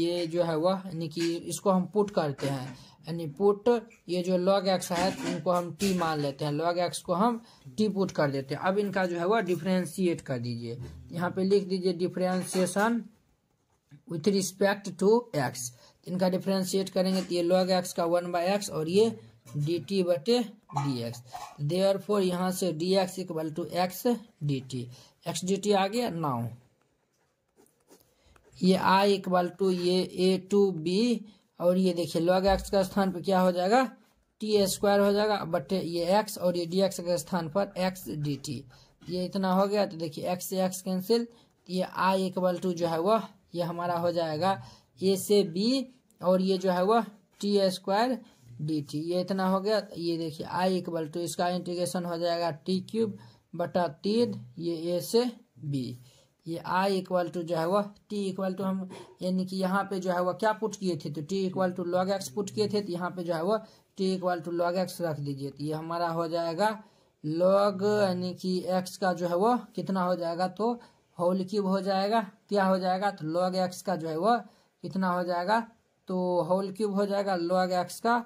[SPEAKER 1] ये जो है वह यानी कि इसको हम पुट करते हैं यानी पुट ये जो लॉग एक्स है इनको हम टी मान लेते हैं लॉग एक्स को हम टी पुट कर देते हैं अब इनका जो है वह डिफ्रेंशिएट कर दीजिए यहाँ पे लिख दीजिए differentiation with respect to x इनका डिफ्रेंशिएट करेंगे तो ये लॉग एक्स का वन बाई एक्स और ये डी टी बटे डी एक्स देयर फोर यहाँ से d x equal to x d t x d t आ गया नाउ ये आई इक्वल टू ये ए टू बी और ये देखिए लॉग एक्स का स्थान पर क्या हो जाएगा टी स्क्वायर हो जाएगा बटे ये एक्स और ये डी एक्स के स्थान पर एक्स डी टी ये इतना हो गया तो देखिए एक्स से एक्स कैंसिल ये आई इक्वल टू जो है वह ये हमारा हो जाएगा ए से बी और ये जो है वह टी स्क्वायर डी टी ये इतना हो गया ये देखिए आई इक्वल टू इसका इंटीग्रेशन हो जाएगा टी क्यूब बटा तीन ये ए से बी ये आई इक्वल टू जो है वह टी इक्वल टू हम यानी कि यहाँ पे जो है वह क्या पुट किए थे तो t equal to log x put किए थे तो यहाँ पे जो है वह t equal to log x रख दीजिए तो ये हमारा हो जाएगा लॉग यानी कि एक्स का जो है वह कितना हो जाएगा तो होल क्यूब हो जाएगा क्या हो जाएगा तो लॉग एक्स का जो है वह कितना हो जाएगा तो होल क्यूब हो जाएगा लॉग एक्स का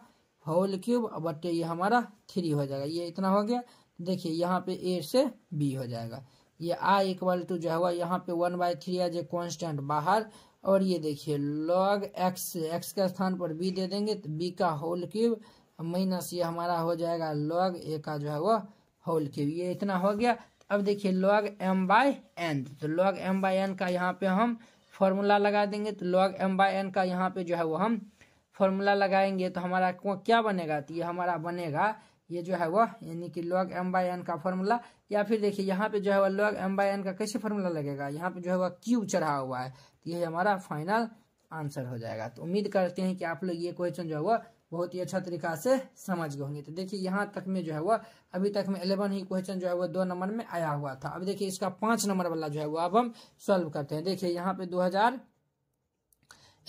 [SPEAKER 1] होल क्यूब बट ये हमारा थ्री हो जाएगा ये इतना हो गया देखिए यहाँ पे ए से बी हो जाएगा ये आ इक्वल टू जो है यहाँ पे वन बाई थ्री आज कॉन्स्टेंट बाहर और ये देखिए लॉग एक्स एक्स के स्थान पर बी दे देंगे तो बी का होल क्यूब माइनस ये हमारा हो जाएगा लॉग ए का जो है वो होल क्यूब ये इतना हो गया अब देखिए लॉग एम बाय एन तो लॉग एम बाई एन का यहाँ पे हम फॉर्मूला लगा देंगे तो लॉग एम बाई एन का यहाँ पे जो है वो हम फॉर्मूला लगाएंगे तो हमारा क्या बनेगा तो ये हमारा बनेगा ये जो है वो यानी कि लॉग एम बाई एन का फॉर्मूला या फिर देखिए यहाँ पे जो है वह लॉग एम बाई एन का कैसे फॉर्मूला लगेगा यहाँ पे जो है वह क्यू चढ़ा हुआ है तो ये हमारा फाइनल आंसर हो जाएगा तो उम्मीद करते हैं कि आप लोग ये क्वेश्चन जो है वह बहुत ही अच्छा तरीका से समझ गए होंगे तो देखिए यहाँ तक में जो है वह अभी तक में इलेवन ही क्वेश्चन जो है वो दो नंबर में आया हुआ था अब देखिए इसका पांच नंबर वाला जो है वो अब हम सॉल्व करते हैं देखिए यहाँ पे दो हजार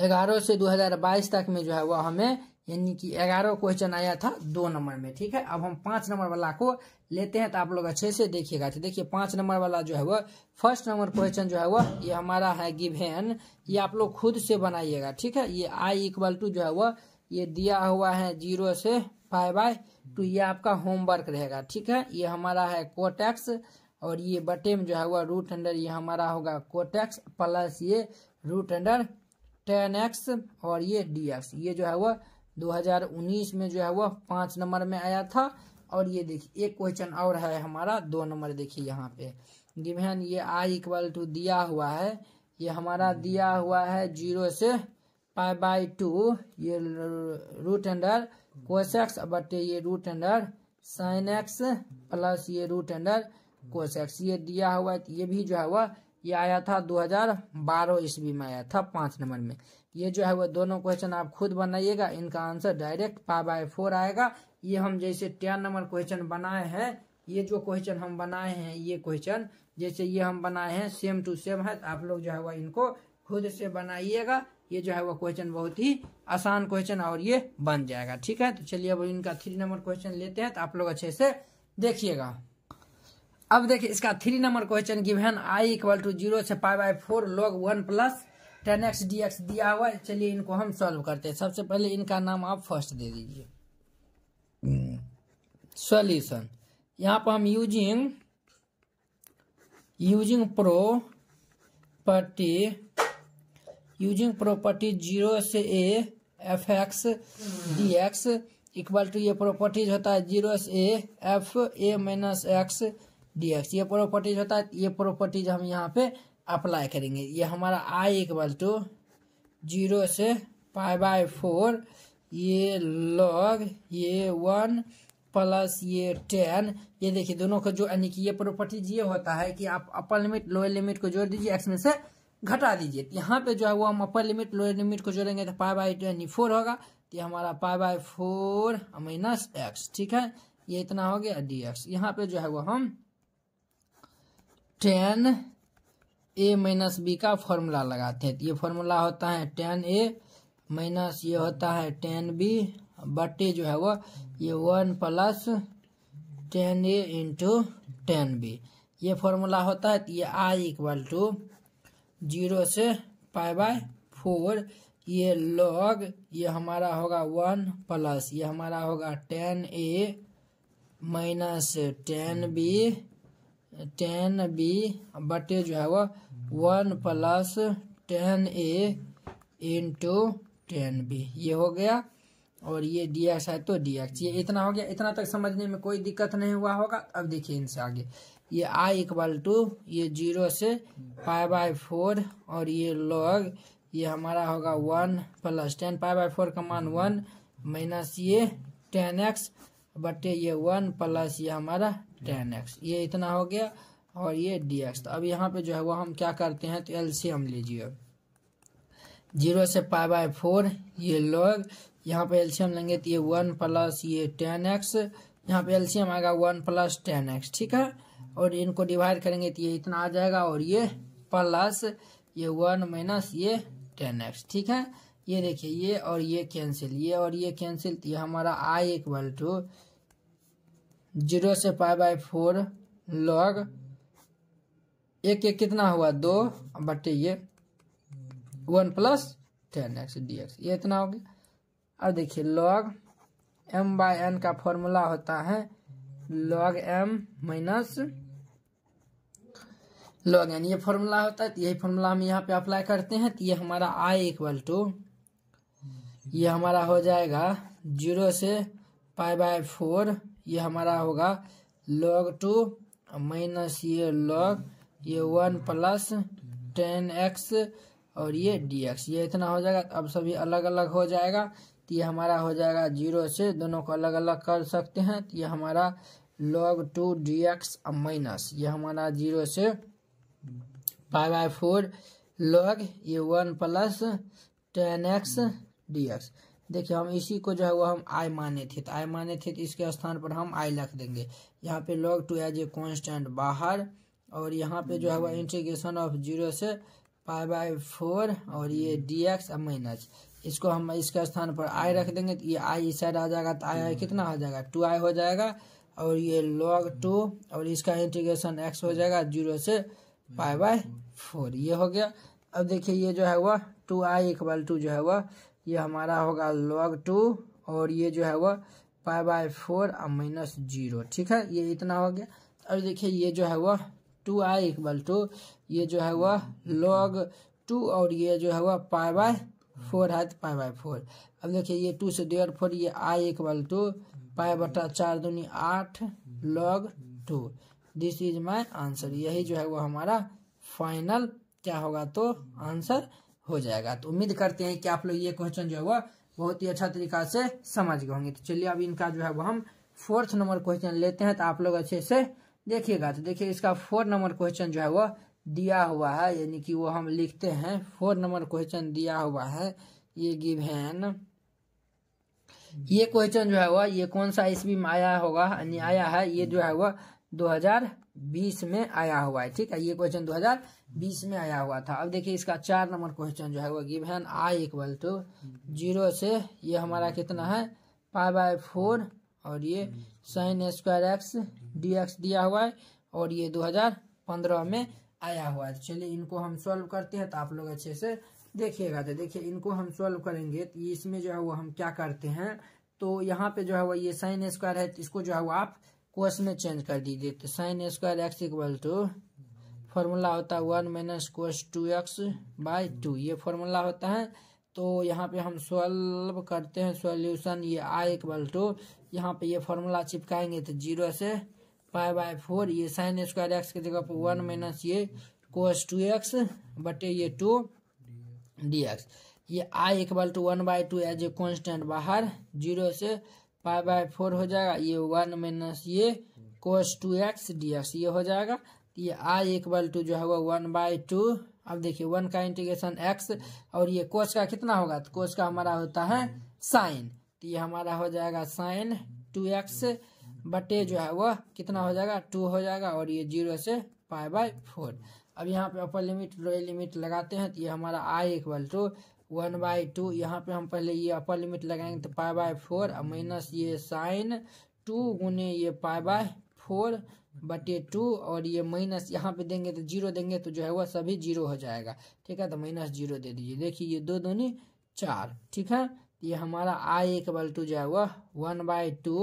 [SPEAKER 1] ग्यारह से बाईस तक में जो है वह हमें यानी कि ग्यारह क्वेश्चन आया था दो नंबर में ठीक है अब हम पांच नंबर वाला को लेते हैं तो आप लोग अच्छे से देखिएगा तो देखिए पांच नंबर वाला जो है वह फर्स्ट नंबर क्वेश्चन जो है वह ये हमारा है गिवेन ये आप लोग खुद से बनाइएगा ठीक है ये आई इक्वल टू जो है वह ये दिया हुआ है जीरो से फाइव बाय टू ये आपका होमवर्क रहेगा ठीक है ये हमारा है कोटेक्स और ये बटे में जो है वह रूट अंडर ये हमारा होगा कोटेक्स प्लस ये रूट अंडर टेन एक्स और ये डी एक्स ये जो है वह 2019 में जो है वह पाँच नंबर में आया था और ये देखिए एक क्वेश्चन और है हमारा दो नंबर देखिए यहाँ पे गिवन ये आई इक्वल टू दिया हुआ है ये हमारा दिया हुआ है जीरो से पाई बाई टू ये रूट अंडर कोश एक्स बटे ये root under sine x plus ये रूट अंडर कोश एक्स ये दिया हुआ ये भी जो है वह ये आया था दो बारह ईस्वी में आया था पांच नंबर में ये जो है वो दोनों क्वेश्चन आप खुद बनाइएगा इनका answer direct pi by four आएगा ये हम जैसे टेन नंबर क्वेश्चन बनाए हैं ये जो क्वेश्चन हम बनाए हैं ये क्वेश्चन जैसे ये हम बनाए हैं सेम टू सेम है आप लोग जो है वह इनको खुद से बनाइएगा ये जो है वो क्वेश्चन बहुत ही आसान क्वेश्चन और ये बन जाएगा ठीक है तो चलिए अब इनका थ्री नंबर क्वेश्चन लेते हैं तो आप लोग अच्छे से देखिएगा अब देखिए इसका three number question given I equal to zero से pi by four log one plus tan x d x दिया हुआ है चलिए इनको हम सॉल्व करते हैं सबसे पहले इनका नाम आप फर्स्ट दे दीजिए सॉल्यूशन यहाँ पर हम using using property using property zero से a f x d x equal to ये प्रॉपर्टीज होता है जीरो से a f a minus x d x ये प्रॉपर्टीज होता है ये प्रॉपर्टीज हम यहाँ पे अप्लाई करेंगे ये हमारा आई इक्वल टू जीरो से पाई बाय फोर ये लॉग ये वन प्लस ये टेन ये देखिए दोनों का जो यानी कि ये प्रॉपर्टीज ये होता है कि आप अपर लिमिट लोअर लिमिट को जोड़ दीजिए एक्स में से घटा दीजिए तो यहाँ पे जो है वो हम अपर लिमिट लोअर लिमिट को जोड़ेंगे तो पाई बाई यानी फोर होगा तो हमारा pi by four minus x ठीक है ये इतना हो गया डी एक्स यहाँ पे जो है वो हम टेन ए माइनस बी का फॉर्मूला लगाते हैं तो ये फॉर्मूला होता है टेन ए माइनस ये होता है टेन बी बटे जो है वो ये one plus tan a into tan b ये फॉर्मूला होता है तो ये आई इक्वल टू जीरो से पाई बाय फोर ये लॉग ये हमारा होगा वन प्लस ये हमारा होगा tan a minus tan b tan b बटे जो है वो one plus tan a into tan b ये हो गया और ये डी एक्स है तो डी एक्स ये इतना हो गया इतना तक समझने में कोई दिक्कत नहीं हुआ होगा अब देखिए इनसे आगे ये आई इक्वल टू ये जीरो से पाई बाई फोर और ये लॉग ये हमारा होगा one plus tan pi by four का मान वन माइनस ये टेन एक्स बटे ये वन प्लस ये हमारा टेन एक्स ये इतना हो गया और ये डी एक्स तो अब यहाँ पे जो है वो हम क्या करते हैं तो एल सी हम लीजिए जीरो से पाई बाय फोर ये लोग यहाँ पे एलसीएम लेंगे तो ये वन प्लस ये टेन एक्स यहाँ पे एलसीएम आएगा वन प्लस टेन एक्स ठीक है और इनको डिवाइड करेंगे तो ये इतना आ जाएगा और ये प्लस ये वन माइनस ये टेन एक्स ठीक है ये देखिए ये और ये कैंसिल ये और ये कैंसिल तो ये हमारा आई इक्वल टू जीरो से पाई बाय फोर लॉग एक एक कितना हुआ दो बटे ये one plus tan x d x ये इतना हो गया और देखिए लॉग एम बाय एन का फॉर्मूला होता है log m minus log n ये फॉर्मूला होता है तो यही फॉर्मूला हम यहाँ पे अप्लाई करते हैं तो ये हमारा आई इक्वल टू ये हमारा हो जाएगा जीरो से पाई बाय फोर ये हमारा होगा लॉग टू माइनस ये लॉग ये वन प्लस टेन एक्स और ये डी एक्स ये इतना हो जाएगा अब सभी अलग अलग हो जाएगा तो ये हमारा हो जाएगा जीरो से दोनों को अलग अलग कर सकते हैं तो ये हमारा log two d x minus ये हमारा जीरो से पाई बाय फोर लॉग ये one plus tan x d x देखिए हम इसी को जो है वो हम आई माने थे तो आई माने थे तो इसके स्थान पर हम आई लिख देंगे यहाँ पे log two as a constant बाहर और यहाँ पे जो है वो इंटीग्रेशन ऑफ जीरो से पाई बाई फोर और ये डी एक्स और माइनस इसको हम इसके स्थान पर आई हम्म। रख देंगे तो ये आई इस साइड आ जाएगा तो आई आई हम्म। कितना हो जाएगा टू आई हो जाएगा और ये लॉग टू हम्म। और इसका इंटीग्रेशन एक्स हो जाएगा जीरो से पाई बाय फोर ये हो गया अब देखिए ये जो है वह टू आई इक्वल टू जो है वह ये हमारा होगा लॉग टू और ये जो है वह पाई बाय फोर और माइनस जीरो ठीक है ये इतना हो गया और देखिए ये जो है वह टू आई इक्वल टू ये जो है वह लॉग टू और ये जो है वह पाई बाय फोर है तो पाई बाय फोर अब देखिए ये टू से डेयर फोर ये आई इक्वल टू पाई बटा चार दूनी आठ log two this is my answer यही जो है वो हमारा फाइनल क्या होगा तो आंसर हो जाएगा तो उम्मीद करते हैं कि आप लोग ये क्वेश्चन जो है वह बहुत ही अच्छा तरीका से समझ गए होंगे तो चलिए अब इनका जो है वह हम फोर्थ नंबर क्वेश्चन लेते हैं तो आप लोग अच्छे से देखिएगा तो देखिए इसका फोर्थ नंबर क्वेश्चन जो है वह दिया हुआ है यानी कि वो हम लिखते हैं फोर नंबर क्वेश्चन दिया हुआ है ये गिवेन ये क्वेश्चन जो है वह ये कौन सा ईस्वी में आया होगा यानी आया है ये जो है वह 2020 में आया हुआ है ठीक है ये क्वेश्चन 2020 बीस में आया हुआ था अब देखिए इसका चार नंबर क्वेश्चन जो है वो given I equal to zero से ये हमारा कितना है पाई बाय फोर और ये sine square x d x दिया हुआ है और ये दो हजार पंद्रह में आया हुआ है चलिए इनको हम सॉल्व करते हैं तो आप लोग अच्छे से देखिएगा तो देखिए इनको हम सॉल्व करेंगे तो इसमें जो है वो हम क्या करते हैं तो यहाँ पे जो है वो ये साइन स्क्वायर है तो इसको जो है वो आप कोस में चेंज कर दीजिए तो sine square x equal to formula होता है one minus cos two x by two ये फार्मूला होता है तो यहाँ पे हम सोल्व करते हैं सोल्यूशन ये आई इक्वल टू यहाँ पे ये फार्मूला चिपकाएंगे तो जीरो से पाई बाय फोर ये साइन स्क्वायर एक्स की जगह पर वन माइनस ये कोस टू एक्स बटे ये टू डी एक्स ये I equal to one by two as a constant बाहर जीरो से पाई बाय फोर हो जाएगा ये वन माइनस ये cos two x d x ये हो जाएगा ये आई इक्वल टू जो है वो वन बाई टू अब देखिए वन का इंटीग्रेशन एक्स और ये कोच का कितना होगा तो कोच का हमारा होता है साइन तो ये हमारा हो जाएगा साइन टू एक्स बटे जो है वह कितना हो जाएगा टू हो जाएगा और ये जीरो से पाई बाई फोर अब यहाँ पे अपर लिमिट लोअर लिमिट लगाते हैं तो ये हमारा I equal to one by two यहाँ पे हम पहले ये अपर लिमिट लगाएंगे तो पाई बाई फोर और माइनस ये साइन टू गुने ये पाई बाई फोर बटे टू और ये माइनस यहाँ पे देंगे तो जीरो देंगे तो जो है वह सभी जीरो हो जाएगा ठीक है तो माइनस जीरो दे दीजिए देखिए ये दो नहीं चार ठीक है तो ये हमारा आई इक्वल टू जो है वह वन बाय टू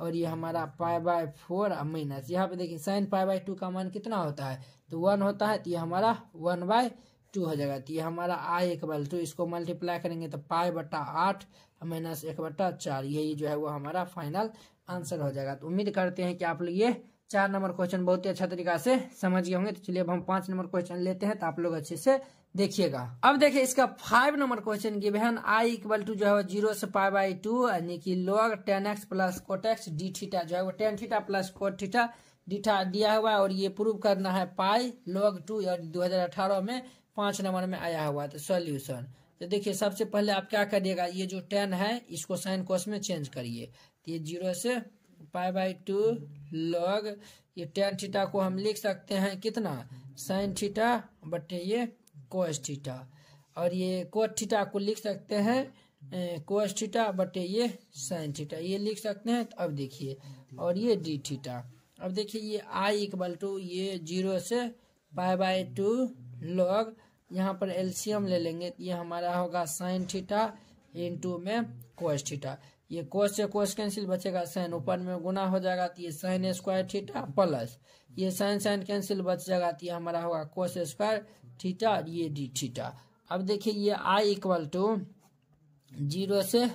[SPEAKER 1] और ये हमारा पाई बाय फोर माइनस यहाँ पे देखिए साइन पाई बाय टू का मान कितना होता है तो वन होता है तो ये हमारा वन बाय टू हो जाएगा तो ये हमारा आई इक्वल टू इसको मल्टीप्लाई करेंगे तो पाई बट्टा आठ माइनस एक बट्टा चार यही जो है वो हमारा फाइनल आंसर हो जाएगा तो उम्मीद करते हैं कि आप लोग ये चार नंबर क्वेश्चन बहुत ही अच्छा तरीका से समझ गए होंगे तो चलिए अब हम पांच नंबर क्वेश्चन लेते हैं तो आप लोग अच्छे से देखिएगा अब देखिए इसका फाइव नंबर क्वेश्चन की बहन आई इक्वल टू जो है जीरो से पाई बाई टू यानी कि log tan x plus cot x d theta जो है वो tan theta plus cot theta d theta दिया हुआ है और ये प्रूव करना है पाई लॉग टू और 2018 में पांच नंबर में आया हुआ तो सोल्यूशन तो देखिये सबसे पहले आप क्या करिएगा ये जो टेन है इसको साइन कोस में चेंज करिए जीरो तो से पाई बाई टू लॉग ये टेन थीटा को हम लिख सकते हैं कितना साइन थीटा बटे ये कोस थीटा और ये कोस थीटा को लिख सकते हैं कोस थीटा बटे ये साइन थीटा ये लिख सकते हैं तो अब देखिए और ये डी थीटा अब देखिए ये आई इक्वल टू ये जीरो से पाई बाई टू लॉग यहाँ पर एलसीएम ले लेंगे तो ये हमारा होगा साइन थीटा टू में कोस थीटा ये कोस से कोस कैंसिल बचेगा साइन ऊपर में गुना हो जाएगा तो ये साइन स्क्वायर थीटा प्लस ये साइन साइन कैंसिल बच जाएगा तो ये हमारा होगा कोस स्क्वायर थीटा और ये डी थीटा अब देखिए ये आई इक्वल टू जीरो से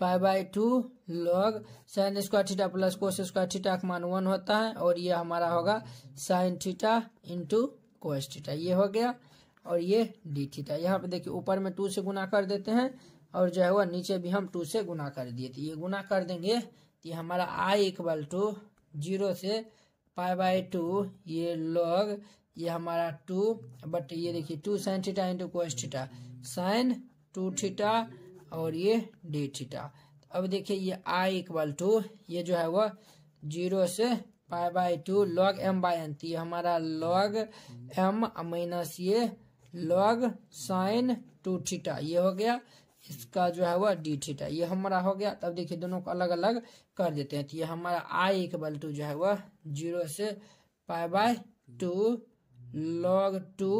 [SPEAKER 1] pi by two log sine square theta plus cos square theta का मान वन होता है और ये हमारा होगा sine theta into cos theta ये हो गया और ये डी थीटा यहाँ पे देखिए ऊपर में टू से गुना कर देते हैं और जो है वह नीचे भी हम टू से गुना कर दिए तो ये गुना कर देंगे तो हमारा आई इक्वल टू जीरो से पाई बाई टू ये लॉग ये हमारा टू बट ये देखिए two sine theta into cos theta sine two theta और ये डी थीटा अब देखिए ये आई इक्वल टू ये जो है वह जीरो से pi by two log m by n ये हमारा लॉग एम माइनस ये लॉग साइन टू थीटा ये हो गया इसका जो है वह डी थीटा ये हमारा हो गया तब देखिए दोनों को अलग अलग कर देते हैं तो ये हमारा आई इक्वल टू जो है वह जीरो से pi by two log two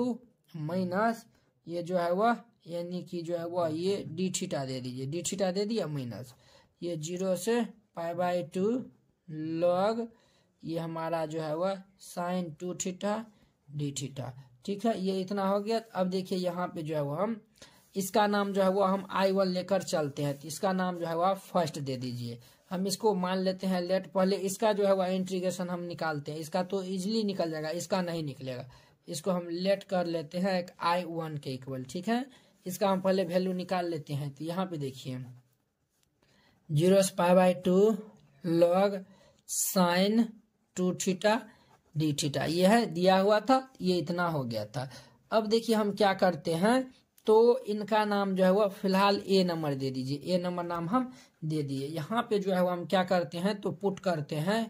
[SPEAKER 1] minus ये जो है वह यानी कि जो है वह ये डी थीटा दे दीजिए डी थीटा दे दिया माइनस ये जीरो से पाई बाय टू लॉग ये हमारा जो है वह sine two theta d theta ठीक है ये इतना हो गया अब देखिए यहाँ पे जो है वो हम इसका नाम जो है वो हम आई वन लेकर चलते हैं तो इसका नाम जो है वो फर्स्ट दे दीजिए हम इसको मान लेते हैं लेट पहले इसका जो है वो इंट्रीगेशन हम निकालते हैं इसका तो इजिली निकल जाएगा इसका नहीं निकलेगा इसको हम लेट कर लेते हैं एक आई वन के इक्वल ठीक है इसका हम पहले वैल्यू निकाल लेते हैं तो यहाँ पे देखिए zero pi by two log sine two theta d theta ये है दिया हुआ था ये इतना हो गया था अब देखिए हम क्या करते हैं तो इनका नाम जो है वह फिलहाल ए नंबर दे दीजिए ए नंबर नाम हम दे दिए यहाँ पे जो है वह हम क्या करते हैं तो पुट करते हैं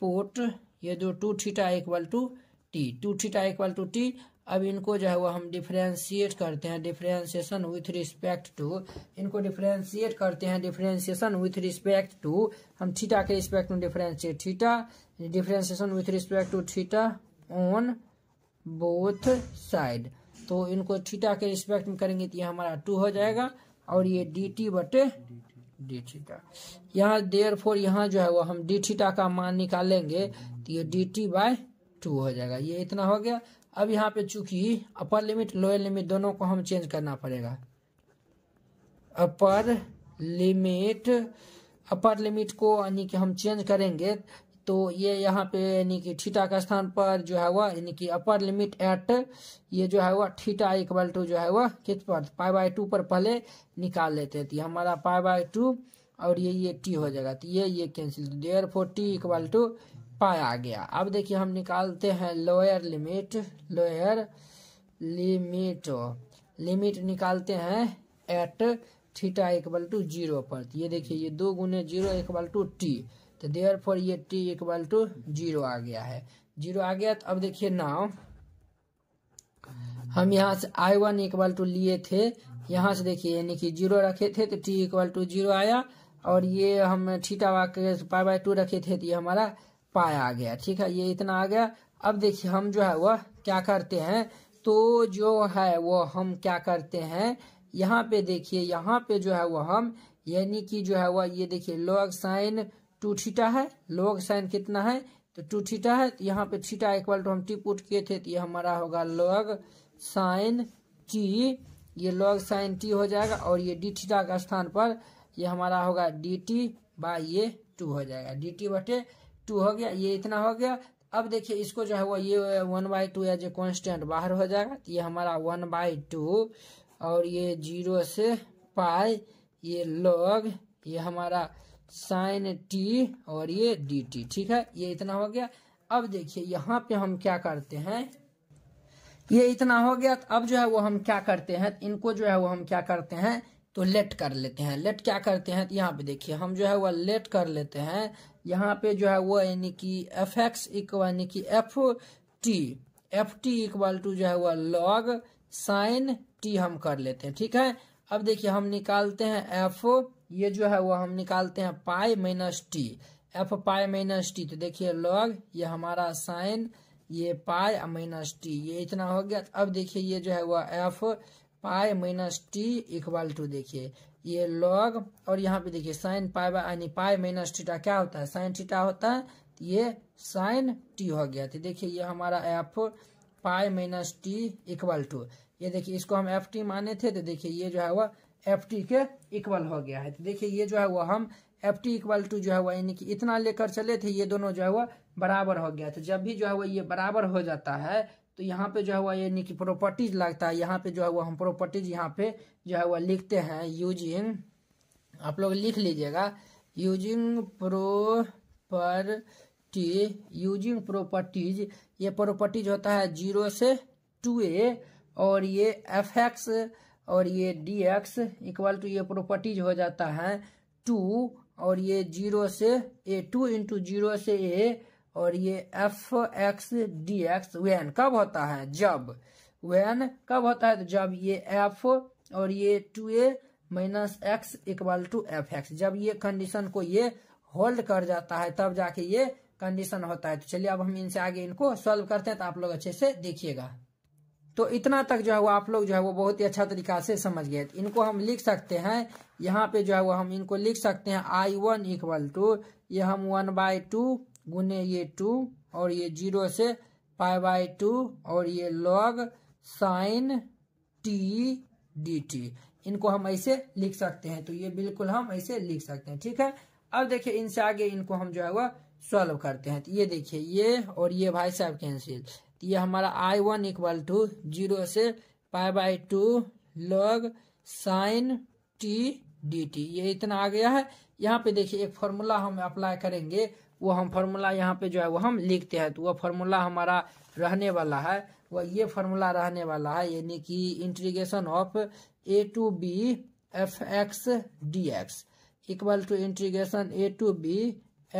[SPEAKER 1] पुट ये जो two theta equal to t two theta equal to t अब इनको जो है वो हम डिफ्रेंशिएट करते हैं डिफ्रेंशिएशन विथ रिस्पेक्ट टू इनको डिफ्रेंशिएट करते हैं डिफ्रेंशिएशन विथ रिस्पेक्ट टू हम थीटा के रिस्पेक्ट में differentiate theta differentiation with respect to theta on both side तो इनको थीटा के रिस्पेक्ट में करेंगे तो ये हमारा टू हो जाएगा और ये डी टी बटे डी थीटा यहाँ देर फोर यहाँ जो है वो हम डी थीटा का मान निकालेंगे तो ये डी टी बाय टू हो जाएगा ये इतना हो गया अब यहाँ पे चूंकि अपर लिमिट लोअर लिमिट दोनों को हम चेंज करना पड़ेगा अपर लिमिट अपर लिमिट को यानी कि हम चेंज करेंगे तो ये यहाँ पे यानी कि ठीटा का स्थान पर जो है वह यानी कि अपर लिमिट एट ये जो है वह ठीटा इक्वल टू जो है वह किस पर पाई बाई टू पर पहले निकाल लेते हैं तो हमारा पाई बाई टू और ये ये टी हो जाएगा तो ये ये cancel therefore t equal to pi आ गया अब देखिए हम निकालते हैं lower limit lower limit limit निकालते हैं at theta equal to zero पर तो ये देखिए ये दो गुने जीरो इक्वल टू टी तो देयर फॉर ये टी इक्वल टू जीरो आ गया है जीरो आ गया तो अब देखिए नाउ हम यहाँ से आई वन इक्वल टू लिए थे यहाँ से देखिए यानी कि जीरो रखे थे तो टी इक्वल टू जीरो आया और ये हम ठीटा वाक पाई बाई टू रखे थे तो ये हमारा पाए आ गया ठीक है ये इतना आ गया अब देखिए हम जो है वह क्या करते हैं तो जो है वो हम क्या करते हैं यहाँ पे देखिए यहाँ पे जो है वह हम यानी कि जो है वह ये देखिए लॉग साइन टू थीटा है लॉग साइन कितना है तो टू थीटा है तो यहाँ पे थीटा इक्वल टू हम टी पुट किए थे तो ये हमारा होगा लॉग साइन टी ये लॉग साइन टी हो जाएगा और ये डी थीटा का स्थान पर ये हमारा होगा डी टी बाई ये टू हो जाएगा डी टी बटे टू हो गया ये इतना हो गया अब देखिए इसको जो है वो ये one by two as a constant बाहर हो जाएगा तो ये हमारा वन बाई टू और ये जीरो से पाई ये लॉग ये हमारा साइन टी और ये डी टी ठीक है ये इतना हो गया अब देखिए यहाँ पे हम क्या करते हैं ये इतना हो गया तो अब जो है वो हम क्या करते हैं इनको जो है वो हम क्या करते हैं तो लेट कर लेते हैं लेट क्या करते हैं तो यहाँ पे देखिए हम जो है वह लेट कर लेते हैं यहाँ पे जो है वो यानी कि एफ एक्स इक्वल यानी कि f t f t equal to जो है वह लॉग साइन टी हम कर लेते हैं ठीक है अब देखिए हम निकालते हैं एफ ये जो है वो हम निकालते हैं pi minus t f pi minus t तो देखिए लॉग ये हमारा साइन ये पाई माइनस टी ये इतना हो गया तो अब देखिए ये जो है वह f pi minus t equal to देखिए ये लॉग और यहाँ पे देखिए साइन पाई यानी पाई माइनस टीटा क्या होता है साइन टीटा होता है तो ये साइन टी हो गया तो देखिए ये हमारा f pi minus t equal to ये देखिए इसको हम एफ टी माने थे तो देखिए ये जो है वह एफ टी के इक्वल हो गया है तो देखिए ये जो है वो हम एफ टी इक्वल टू जो है वो यानी कि इतना लेकर चले थे ये दोनों जो है वो बराबर हो गया तो जब भी जो है वो ये बराबर हो जाता है तो यहाँ पे जो है वो यानी कि प्रॉपर्टीज लगता है यहाँ पे जो है वो हम प्रॉपर्टीज यहाँ पे जो है वो लिखते हैं यूजिंग आप लोग लिख लीजिएगा यूजिंग टी यूजिंग प्रॉपर्टीज ये प्रॉपर्टीज होता है जीरो से टू ए और ये एफ एक्स और ये डी एक्स इक्वल टू ये प्रॉपर्टीज हो जाता है टू और ये जीरो से ए टू इंटू जीरो से ए और ये f x d x when कब होता है जब वैन कब होता है जब ये एफ और ये two a minus x equal to f x जब ये कंडीशन को ये होल्ड कर जाता है तब जाके ये कंडीशन होता है तो चलिए अब हम इनसे आगे इनको सॉल्व करते हैं तो आप लोग अच्छे से देखिएगा तो इतना तक जो है वो आप लोग जो है वो बहुत ही अच्छा तरीका से समझ गए इनको हम लिख सकते हैं यहाँ पे जो है वो हम इनको लिख सकते हैं आई वन इक्वल टू ये हम वन बाय टू गुने ये टू और ये जीरो से पाई बाय टू और ये log sine t d t इनको हम ऐसे लिख सकते हैं तो ये बिल्कुल हम ऐसे लिख सकते हैं ठीक है अब देखिए इनसे आगे इनको हम जो है वो सॉल्व करते हैं तो ये देखिए ये और ये भाई साहब कैंसिल तो यह हमारा I one equal to zero से pi by two log sine t d t ये इतना आ गया है यहाँ पे देखिए एक फॉर्मूला हम अप्लाई करेंगे वो हम फॉर्मूला यहाँ पे जो है वो हम लिखते हैं तो वह फॉर्मूला हमारा रहने वाला है वह ये फॉर्मूला रहने वाला है यानी कि integration of a to b f x d x equal to integration a to b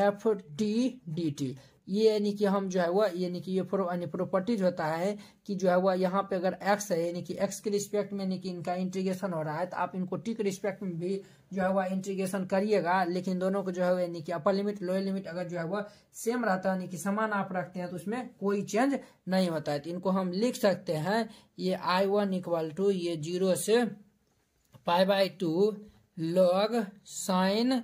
[SPEAKER 1] f t d t ये यानी कि हम जो है वह यानी कि ये प्रो, यानी प्रॉपर्टीज होता है कि जो है वह यहाँ पे अगर एक्स है यानी कि एक्स के रिस्पेक्ट में यानी कि इनका इंटीग्रेशन हो रहा है तो आप इनको टी के रिस्पेक्ट में भी जो है वह इंटीग्रेशन करिएगा लेकिन दोनों को जो है यानी कि अपर लिमिट लोअर लिमिट अगर जो है वह सेम रहता है यानी कि समान आप रखते हैं तो उसमें कोई चेंज नहीं होता है तो इनको हम लिख सकते हैं ये आई वन इक्वल टू ये जीरो से pi by two log sine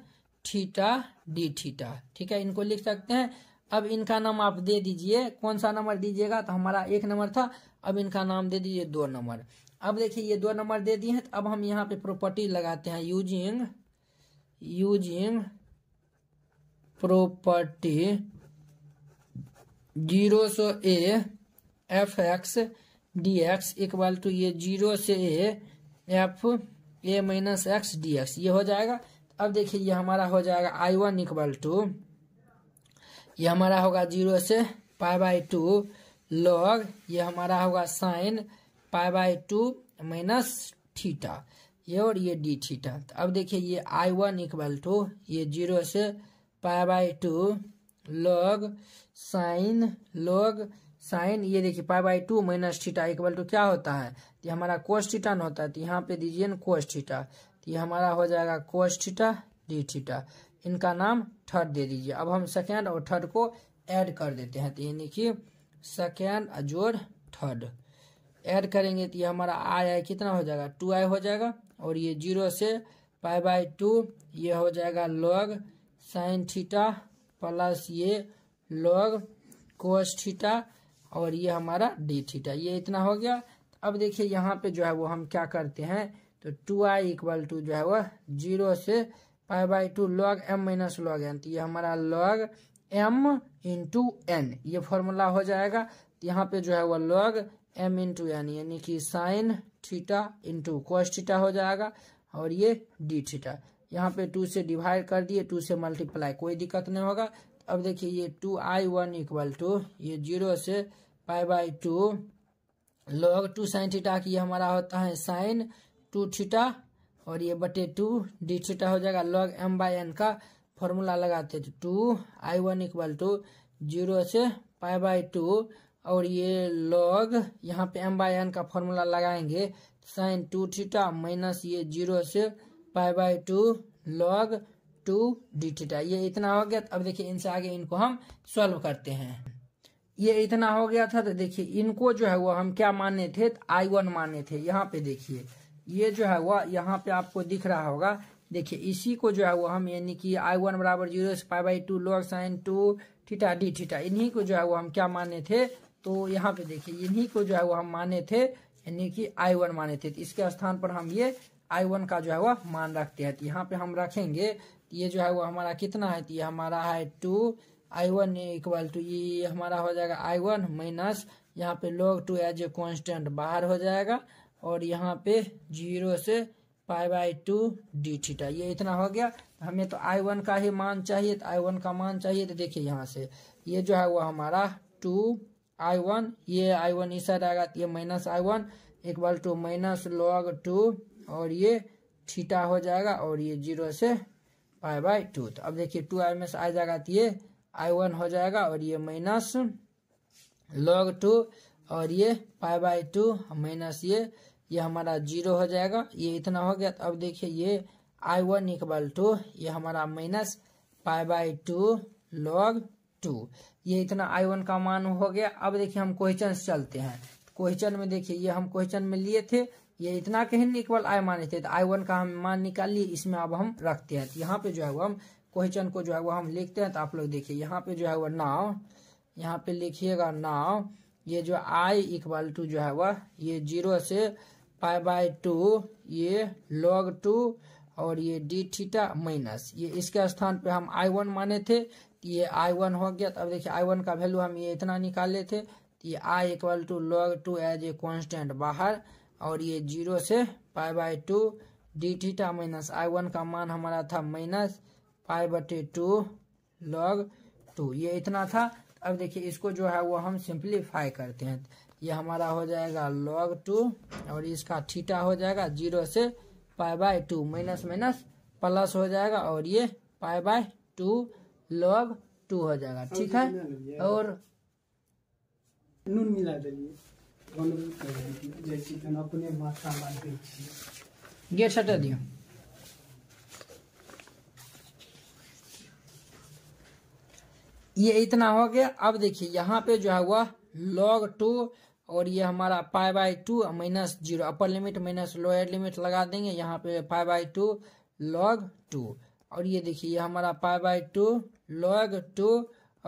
[SPEAKER 1] theta d theta ठीक है इनको लिख सकते हैं अब इनका नाम आप दे दीजिए कौन सा नंबर दीजिएगा तो हमारा एक नंबर था अब इनका नाम दे दीजिए दो नंबर अब देखिए ये दो नंबर दे दिए हैं तो अब हम यहाँ पे प्रॉपर्टी लगाते हैं यूजिंग यूजिंग प्रॉपर्टी जीरो सो a f x d x equal to ये जीरो से a f a minus x d x ये हो जाएगा अब देखिए ये हमारा हो जाएगा आई वन इक्वल टू ये हमारा होगा जीरो से पाई बाई टू लॉग ये हमारा होगा sine pi by two minus theta ये और ये डी थीटा तो अब देखिए ये आई वन इक्वल टू ये जीरो से pi by two log sine log sine ये देखिए pi by two minus theta equal to क्या होता है ये हमारा कोस थीटा ना होता है तो यहाँ पे दीजिए ना कोस थीटा तो ये हमारा हो जाएगा कोस थीटा डी थीटा इनका नाम थर्ड दे दीजिए अब हम सेकेंड और थर्ड को ऐड कर देते हैं तो यानी कि सेकेंड जोड़ थर्ड ऐड करेंगे तो ये हमारा आई आई कितना हो जाएगा टू आई हो जाएगा और ये जीरो से पाई बाई टू ये हो जाएगा लॉग साइन थीटा प्लस ये लॉग कोस थीटा और ये हमारा डी थीटा ये इतना हो गया अब देखिए यहाँ पे जो है वो हम क्या करते हैं तो टू आई इक्वल टू जो है वह जीरो से pi by two log m minus log n तो ये हमारा लॉग एम इंटू एन ये फॉर्मूला हो जाएगा तो यहाँ पे जो है वो लॉग एम इंटू एन यानी कि sine theta into cos theta हो जाएगा और ये डी थीटा यहाँ पे टू से डिवाइड कर दिए टू से मल्टीप्लाई कोई दिक्कत नहीं होगा अब देखिए ये two I one equal to ये जीरो से pi by two log two sine theta की हमारा होता है साइन टू थीटा और ये बटे टू डी थीटा हो जाएगा लॉग एम बाई एन का फॉर्मूला लगाते हैं two I one equal to zero से पाई बाई टू और ये लॉग यहाँ पे एम बाई एन का फॉर्मूला लगाएंगे साइन टू थीटा माइनस ये जीरो से pi by two log two d theta ये इतना हो गया अब देखिए इनसे आगे इनको हम सॉल्व करते हैं ये इतना हो गया था तो देखिए इनको जो है वो हम क्या माने थे आई वन माने थे यहाँ पे देखिए ये जो है वह यहाँ पे आपको दिख रहा होगा देखिए इसी को जो है वो हम यानी कि आई वन बराबर जीरो से by two lower sine two theta d theta इन्हीं को जो है वो हम क्या माने थे तो यहाँ पे देखिए इन्हीं को जो है वो हम माने थे यानी कि आई वन माने थे तो इसके स्थान पर हम ये आई वन का जो है वह मान रखते हैं तो यहाँ पे हम रखेंगे ये जो है वो हमारा कितना है तो ये हमारा है two I one equal to ये हमारा हो जाएगा आई वन माइनस यहाँ पे लोग टू एज ए कॉन्स्टेंट बाहर हो जाएगा और यहाँ पे जीरो से pi by two d theta ये इतना हो गया हमें तो आई वन का ही मान चाहिए तो आई वन का मान चाहिए तो देखिए यहाँ से ये जो है वो हमारा टू आई वन ये आई वन इस साइड आएगा ये minus I one equal to minus log two और ये थीटा हो जाएगा और ये जीरो से पाई बाई टू तो अब देखिए टू आई में से आ जाएगा तो ये आई वन हो जाएगा और ये माइनस लॉग टू और ये पाई बाई टू माइनस ये ये हमारा जीरो हो जाएगा ये इतना हो गया तो अब देखिए ये आई वन इक्वल टू ये हमारा minus pi by two log two ये इतना आई वन का मान हो गया अब देखिए हम क्वेश्चन चलते हैं क्वेश्चन में देखिए ये हम क्वेश्चन में लिए थे ये इतना कहीं इक्वल आई माने थे तो आई वन का हम मान निकाल लिए इसमें अब हम रखते हैं तो यहाँ पे जो है वो हम क्वेश्चन को जो है वो हम लिखते हैं तो आप लोग देखिए यहाँ पे जो है वो नाव यहाँ पे लिखिएगा नाव ये जो आई इक्वल टू जो है वह ये जीरो से पाई बाय टू ये लॉग टू और ये डी थीटा माइनस ये इसके स्थान पे हम आई वन माने थे ये आई वन हो गया तो अब देखिए आई वन का वैल्यू हम ये इतना निकाले थे तो ये I equal to log two as a constant बाहर और ये जीरो से pi by two d theta minus I one का मान हमारा था माइनस पाई बटे टू लॉग टू ये इतना था अब देखिए इसको जो है वो हम सिंप्लीफाई करते हैं ये हमारा हो जाएगा लॉग टू और इसका थीटा हो जाएगा जीरो से pi by two minus minus plus हो जाएगा और ये pi by two log two हो जाएगा ठीक है और नून मिला गेट सटा दियो ये इतना हो गया अब देखिए यहाँ पे जो है हुआ लॉग टू और ये हमारा pi by two minus zero upper limit minus lower limit लगा देंगे यहाँ पे pi by two log two और ये देखिए ये हमारा five by two log two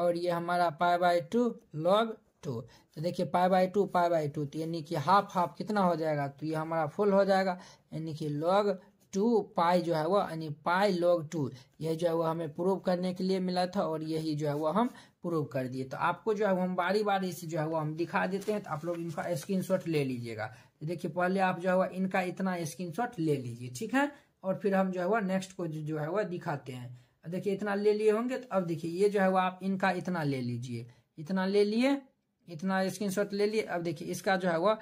[SPEAKER 1] और ये हमारा pi by two log two तो देखिए pi by two pi by two तो यानी कि हाफ हाफ कितना हो जाएगा तो ये हमारा फुल हो जाएगा यानी कि लॉग टू पाई जो है वो यानी पाई लॉग टू यह जो है वो हमें प्रूव करने के लिए मिला था और यही जो है वो हम प्रूव कर दिए तो आपको जो है वो हम बारी बारी से जो है वो हम दिखा देते हैं तो आप लोग इनका स्क्रीनशॉट ले लीजिएगा तो देखिए पहले आप जो है वो इनका इतना स्क्रीनशॉट ले लीजिए ठीक है और फिर हम जो है वो नेक्स्ट को जो है वह दिखाते हैं देखिए इतना ले लिए होंगे तो अब देखिए ये जो है वो आप इनका इतना ले लीजिए इतना ले लिए इतना शॉट ले लिए अब देखिए इसका जो है वो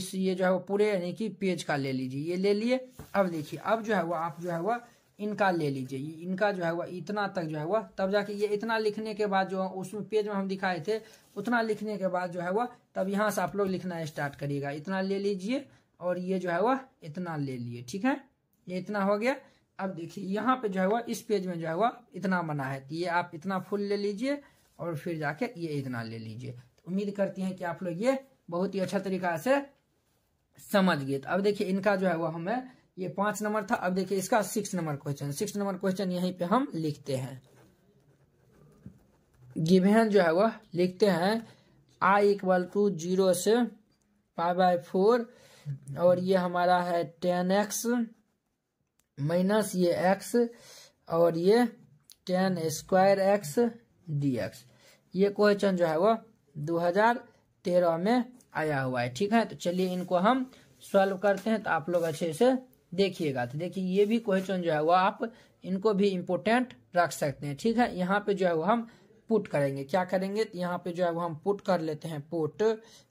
[SPEAKER 1] इस ये जो है वो पूरे यानी कि पेज का ले लीजिए ये ले लिए अब देखिए अब जो है वो आप जो है वह इनका ले लीजिए इनका जो है वह इतना तक जो है वह तब जाके ये इतना लिखने के बाद जो उसमें पेज में हम दिखाए थे उतना लिखने के बाद जो है वह तब यहाँ से आप लोग लिखना स्टार्ट करिएगा इतना ले लीजिए और ये जो है वह इतना ले लिए ठीक है ये इतना हो गया अब देखिए यहाँ पे जो है वह इस पेज में जो है वह इतना बना है तो ये आप इतना फुल ले लीजिए और फिर जाके ये इतना ले लीजिए तो उम्मीद करती हैं कि आप लोग ये बहुत ही अच्छा तरीका से समझ गए तो अब देखिए इनका जो है वह हमें ये पांच नंबर था अब देखिए इसका six number question six number question यहीं पे हम लिखते हैं गिवेन जो है वह लिखते हैं आई इक्वल टू जीरो से पाई बाय फोर और ये हमारा है टेन एक्स माइनस ये एक्स और ये tan square x d x ये क्वेश्चन जो है वह 2013 में आया हुआ है ठीक है तो चलिए इनको हम सॉल्व करते हैं तो आप लोग अच्छे से देखिएगा तो देखिए ये भी क्वेश्चन जो है वो आप इनको भी इम्पोर्टेंट रख सकते हैं ठीक है यहाँ पे जो है वो हम पुट करेंगे क्या करेंगे तो यहाँ पे जो है वो हम पुट कर लेते हैं पुट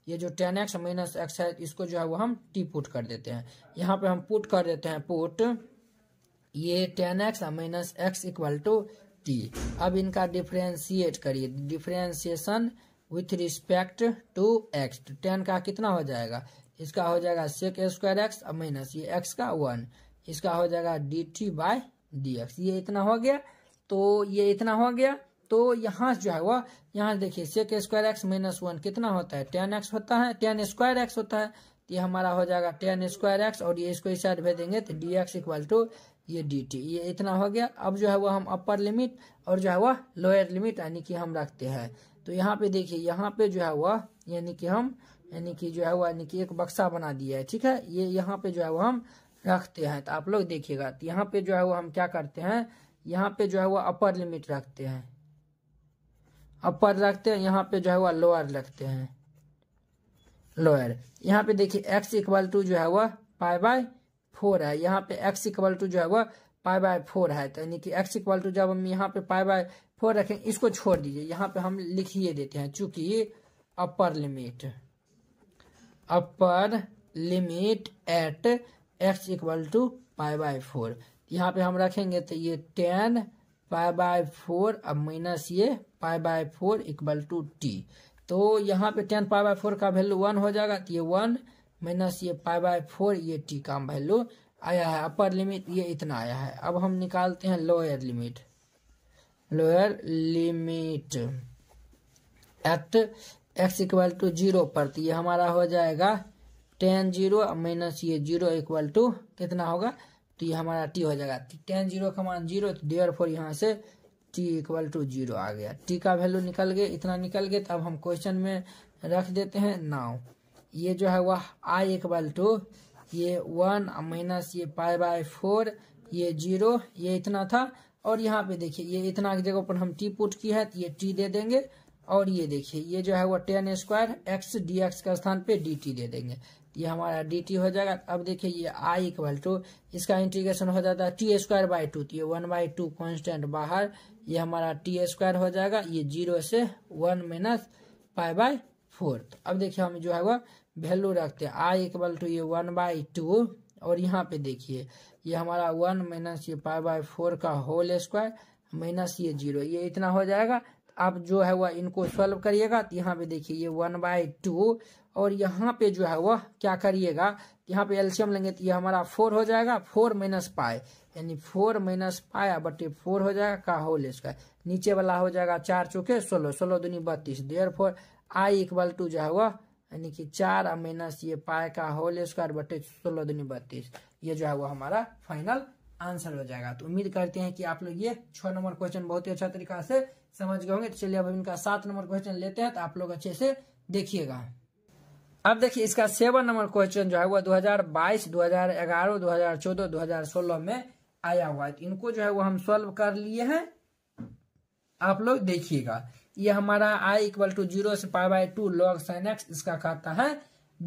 [SPEAKER 1] ये जो टेन एक्स माइनस एक्स है इसको जो है वो हम टी पुट कर देते हैं यहाँ पे हम पुट कर देते हैं पुट ये tan x minus x equal to t अब इनका डिफ्रेंशिएट करिए differentiation with respect to x tan का कितना हो जाएगा इसका हो जाएगा सेक स्क्वायर एक्स और माइनस ये एक्स का वन इसका हो जाएगा d t by d x ये इतना हो गया तो ये इतना हो गया तो यहाँ जो है वह यहाँ देखिए sec square x minus one कितना होता है टेन एक्स होता है टेन स्क्वायर एक्स होता है तो ये हमारा हो जाएगा टेन स्क्वायर एक्स और ये इसको इस साइड भेजेंगे तो डी एक्स इक्वल टू ये डी टी ये इतना हो गया अब जो है वह हम अपर लिमिट और जो है वह लोअर लिमिट यानी कि हम रखते हैं तो यहाँ पे देखिए यहाँ पे जो है वह यानी कि हम यानी कि जो है वो यानी कि एक बक्सा बना दिया है ठीक है ये यहाँ पे जो है वो हम रखते हैं तो आप लोग देखिएगा तो यहाँ पे जो है वो हम क्या करते हैं यहाँ पे जो है वो अपर लिमिट रखते हैं अपर रखते हैं यहाँ पे जो है वो लोअर रखते हैं लोअर यहाँ पे देखिए एक्स इक्वल टू जो है वह पाई बाय फोर है यहाँ पे एक्स इक्वल टू जो है वह पाई बाय फोर है तो यानी कि एक्स इक्वल टू जब हम यहाँ पे पाई बाय फोर रखें इसको छोड़ दीजिए यहाँ पे हम लिखिए देते हैं चूंकि upper limit upper limit at x equal to pi by four यहाँ पे हम रखेंगे तो ये टेन पाई बाय फोर अब माइनस ये pi by four equal to t तो यहाँ पे टेन पाई बाय फोर का वैल्यू वन हो जाएगा तो ये वन माइनस ये पाई बाय फोर ये टी का वैल्यू आया है अपर लिमिट ये इतना आया है अब हम निकालते हैं lower limit lower limit at x equal to zero पर तो ये हमारा हो जाएगा टेन जीरो माइनस ये जीरो इक्वल टू कितना होगा तो ये हमारा टी हो जाएगा टेन जीरो तो का मान जीरो तो डेयर फोर यहाँ से टी इक्वल टू जीरो आ गया टी का वैल्यू निकल गए इतना निकल गए तो अब हम क्वेश्चन में रख देते हैं नाउ ये जो है वह आई इक्वल टू ये वन माइनस ये पाई बाय फोर ये जीरो ये इतना था और यहाँ पे देखिए ये इतना की जगह पर हम टी पुट किया है तो ये टी दे देंगे और ये देखिए ये जो है वो tan square x d x का स्थान पे डी टी दे देंगे ये हमारा डी टी हो जाएगा अब देखिए ये आई इक्वल टू इसका इंटीग्रेशन हो जाता है टी स्क्वायर बाई टू तो ये वन बाई टू कॉन्स्टेंट बाहर ये हमारा टी स्क्वायर हो जाएगा ये जीरो से one minus pi by four तो अब देखिए हम जो है वो वैल्यू रखते हैं आई इक्वल टू ये वन बाई टू और यहाँ पे देखिए ये हमारा वन माइनस ये पाई बाई फोर का होल स्क्वायर माइनस ये जीरो ये इतना हो जाएगा आप जो है वह इनको सॉल्व करिएगा तो यहाँ पे देखिए ये वन बाय टू और यहाँ पे जो है वह क्या करिएगा यहाँ पे एल्शियम लेंगे तो ये हमारा फोर हो जाएगा फोर माइनस पाए यानी फोर माइनस पाए बटे फोर हो जाएगा का होल इसका नीचे वाला हो जाएगा चार चौके सोलह सोलह दूनी बत्तीस therefore I equal to जो है वह यानी कि चार माइनस ये पाए का होल स्क्वायर बटे सोलह दूनी बत्तीस ये जो है वो हमारा फाइनल आंसर हो जाएगा तो उम्मीद करते हैं कि आप लोग ये छह नंबर क्वेश्चन बहुत ही अच्छा तरीका से समझ गए होंगे तो चलिए अब इनका सात नंबर क्वेश्चन लेते हैं तो आप लोग अच्छे से देखिएगा अब देखिए इसका सेवन नंबर क्वेश्चन जो है वो 2022, 2011, 2014, 2016 में आया हुआ है तो इनको जो है वो हम सॉल्व कर लिए हैं आप लोग देखिएगा ये हमारा आई इक्वल टू जीरो से pi by two log sine x इसका कहता है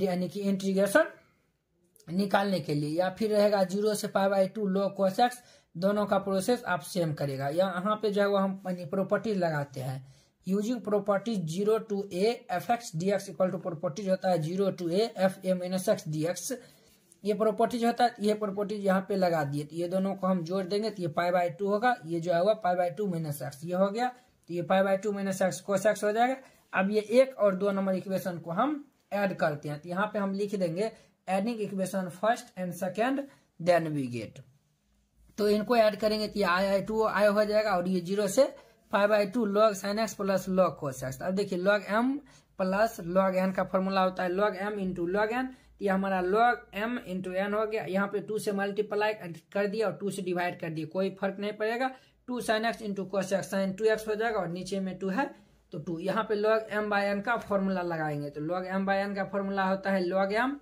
[SPEAKER 1] यानी कि इंटीग्रेशन निकालने के लिए या फिर रहेगा जीरो से pi by two log x दोनों का प्रोसेस आप सेम करेगा या यहाँ पे जो है वो हम प्रॉपर्टीज लगाते हैं using properties zero to a f x d x equal to properties होता है zero to a f a minus x d x ये प्रॉपर्टीज होता है ये प्रॉपर्टीज यहाँ पे लगा दिए तो ये दोनों को हम जोड़ देंगे तो ये पाई बाई टू होगा ये जो है वो pi by two minus x ये हो गया तो ये pi by two minus x cos x हो जाएगा अब ये एक और दो नंबर इक्वेशन को हम एड करते हैं तो यहाँ पे हम लिख देंगे adding equation first and second then we get तो इनको ऐड करेंगे तो आई आई टू आई हो जाएगा और ये जीरो से five I two log sine x plus log cos x अब देखिए log m plus log n का फॉर्मूला होता है log m into log n ये हमारा लॉग एम इंटू एन हो गया यहाँ पे टू से मल्टीप्लाई कर दिया और टू से डिवाइड कर दिया कोई फर्क नहीं पड़ेगा two sine x into cos x sine two x हो जाएगा और नीचे में टू है तो टू यहाँ पे लॉग एम बाय एन का फॉर्मूला लगाएंगे तो लॉग एम बाय एन का फॉर्मूला होता है log m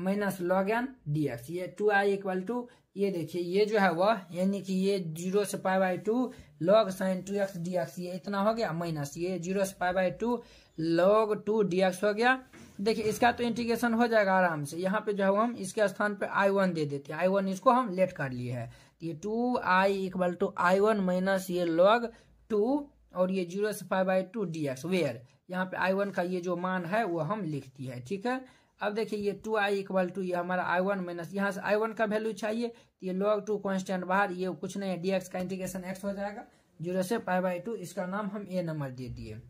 [SPEAKER 1] minus log n d x ये टू आई इक्वल टू ये देखिए ये जो है वह यानी कि ये जीरो से pi by two log sine two x d x ये इतना हो गया माइनस ये जीरो से pi by two log two d x हो गया देखिए इसका तो इंटीग्रेशन हो जाएगा आराम से यहाँ पे जो है हम इसके स्थान पे आई वन दे देते हैं आई वन इसको हम लेट कर लिए है तो ये two I equal to I one minus ये लॉग टू और ये जीरो से five by two d x where यहाँ पे आई वन का ये जो मान है वो हम लिख दिया है ठीक है अब देखिए ये टू आई इक्वल टू ये हमारा आई वन माइनस यहाँ से आई वन का वैल्यू चाहिए तो ये लॉग टू कॉन्स्टेंट बाहर ये कुछ नहीं है डी एक्स का इंटीग्रेशन एक्स हो जाएगा जीरो से पाई बाई टू इसका नाम हम ए नंबर दे दिए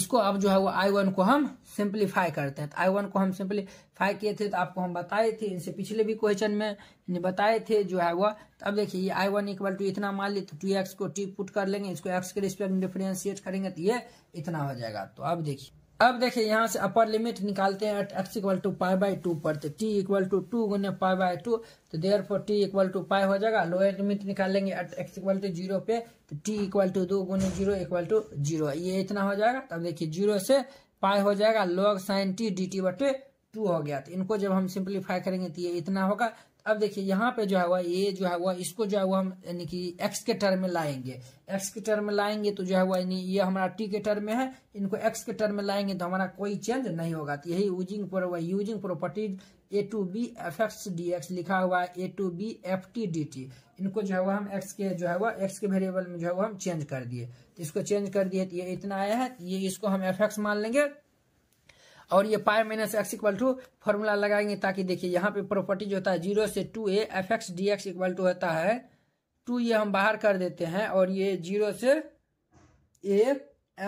[SPEAKER 1] इसको अब जो है वो आई वन को हम सिंप्लीफाई करते हैं तो आई वन को हम सिंप्लीफाई किए थे तो आपको हम बताए थे इनसे पिछले भी क्वेश्चन में बताए थे जो है वो तो अब देखिए ये आई वन इक्वल टू इतना मान ली तो टू एक्स को टी पुट कर लेंगे इसको एक्स के रिस्पेक्ट में डिफ्रेंशिएट करेंगे तो ये इतना हो जाएगा तो अब देखिए अब देखिए यहाँ से अपर लिमिट निकालते हैं x equal to pi by two पर तो टी इक्वल टू टू गुने पाई बाई टू तो therefore t equal to pi हो जाएगा लोअर लिमिट निकाल लेंगे एक्स इक्वल टू जीरो पे तो टी इक्वल टू दो गुने जीरो इक्वल टू जीरो ये इतना हो जाएगा तब देखिए जीरो से पाई हो जाएगा log sine t d t बटे टू हो गया तो इनको जब हम सिंप्लीफाई करेंगे तो ये इतना होगा अब देखिए यहाँ पे जो है हुआ ये जो है हुआ इसको जो है हुआ हम यानी कि एक्स के टर्म में लाएंगे एक्स के टर्म में लाएंगे तो जो है हुआ यानी ये हमारा टी के टर्म में है इनको एक्स के टर्म में लाएंगे तो हमारा कोई चेंज नहीं होगा तो यही using using properties a to b f x d x लिखा हुआ है a to b f t d t इनको जो है वो हम एक्स के जो है वो एक्स के वेरिएबल में जो है वो हम चेंज कर दिए तो इसको चेंज कर दिए तो ये इतना आया है ये इसको हम एफ एक्स मान लेंगे और ये pi minus x equal to formula लगाएंगे ताकि देखिए यहाँ पे प्रॉपर्टी जो होता है जीरो से two a f x d x equal to होता है टू ये हम बाहर कर देते हैं और ये जीरो से a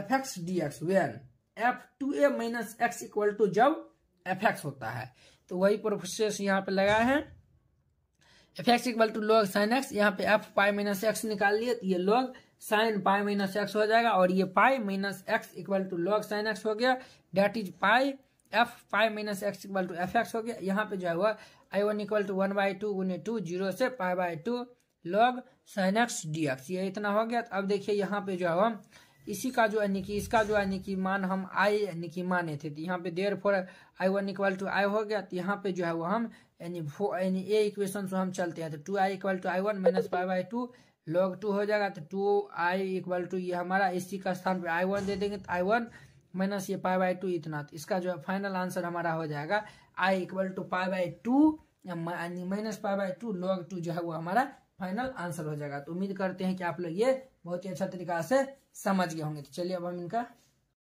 [SPEAKER 1] f x d x when f two a minus x equal to जब एफ एक्स होता है तो वही प्रोसेस यहाँ पे लगाए हैं f x equal to log sine x यहाँ पे एफ पाई माइनस एक्स निकाल लिए तो ये log sine pi minus x हो जाएगा और ये pi minus x equal to log sine x हो गया that is pi f pi minus x equal to f x हो गया यहाँ पे जो है I one equal to one by two गुने टू जीरो से pi by two log sine x d x ये इतना हो गया तो अब देखिए यहाँ पे जो है हम इसी का जो यानी कि इसका जो यानी कि मान हम आई यानी कि माने थे तो यहाँ पे therefore I one equal to I हो गया तो यहाँ पे जो है वो हम यानी यानी ए इक्वेशन से हम चलते हैं तो two I equal to I one minus five I two log two हो जाएगा तो टू आई इक्वल टू ये हमारा इसी का स्थान पे आई वन दे देंगे तो आई वन माइनस ये पाई बाई टू इतना तो इसका जो है फाइनल आंसर हमारा हो जाएगा I equal to pi by two minus pi by two log two जो है वो हमारा फाइनल आंसर हो जाएगा तो उम्मीद करते हैं कि आप लोग ये बहुत ही अच्छा तरीका से समझ गए होंगे तो चलिए अब हम इनका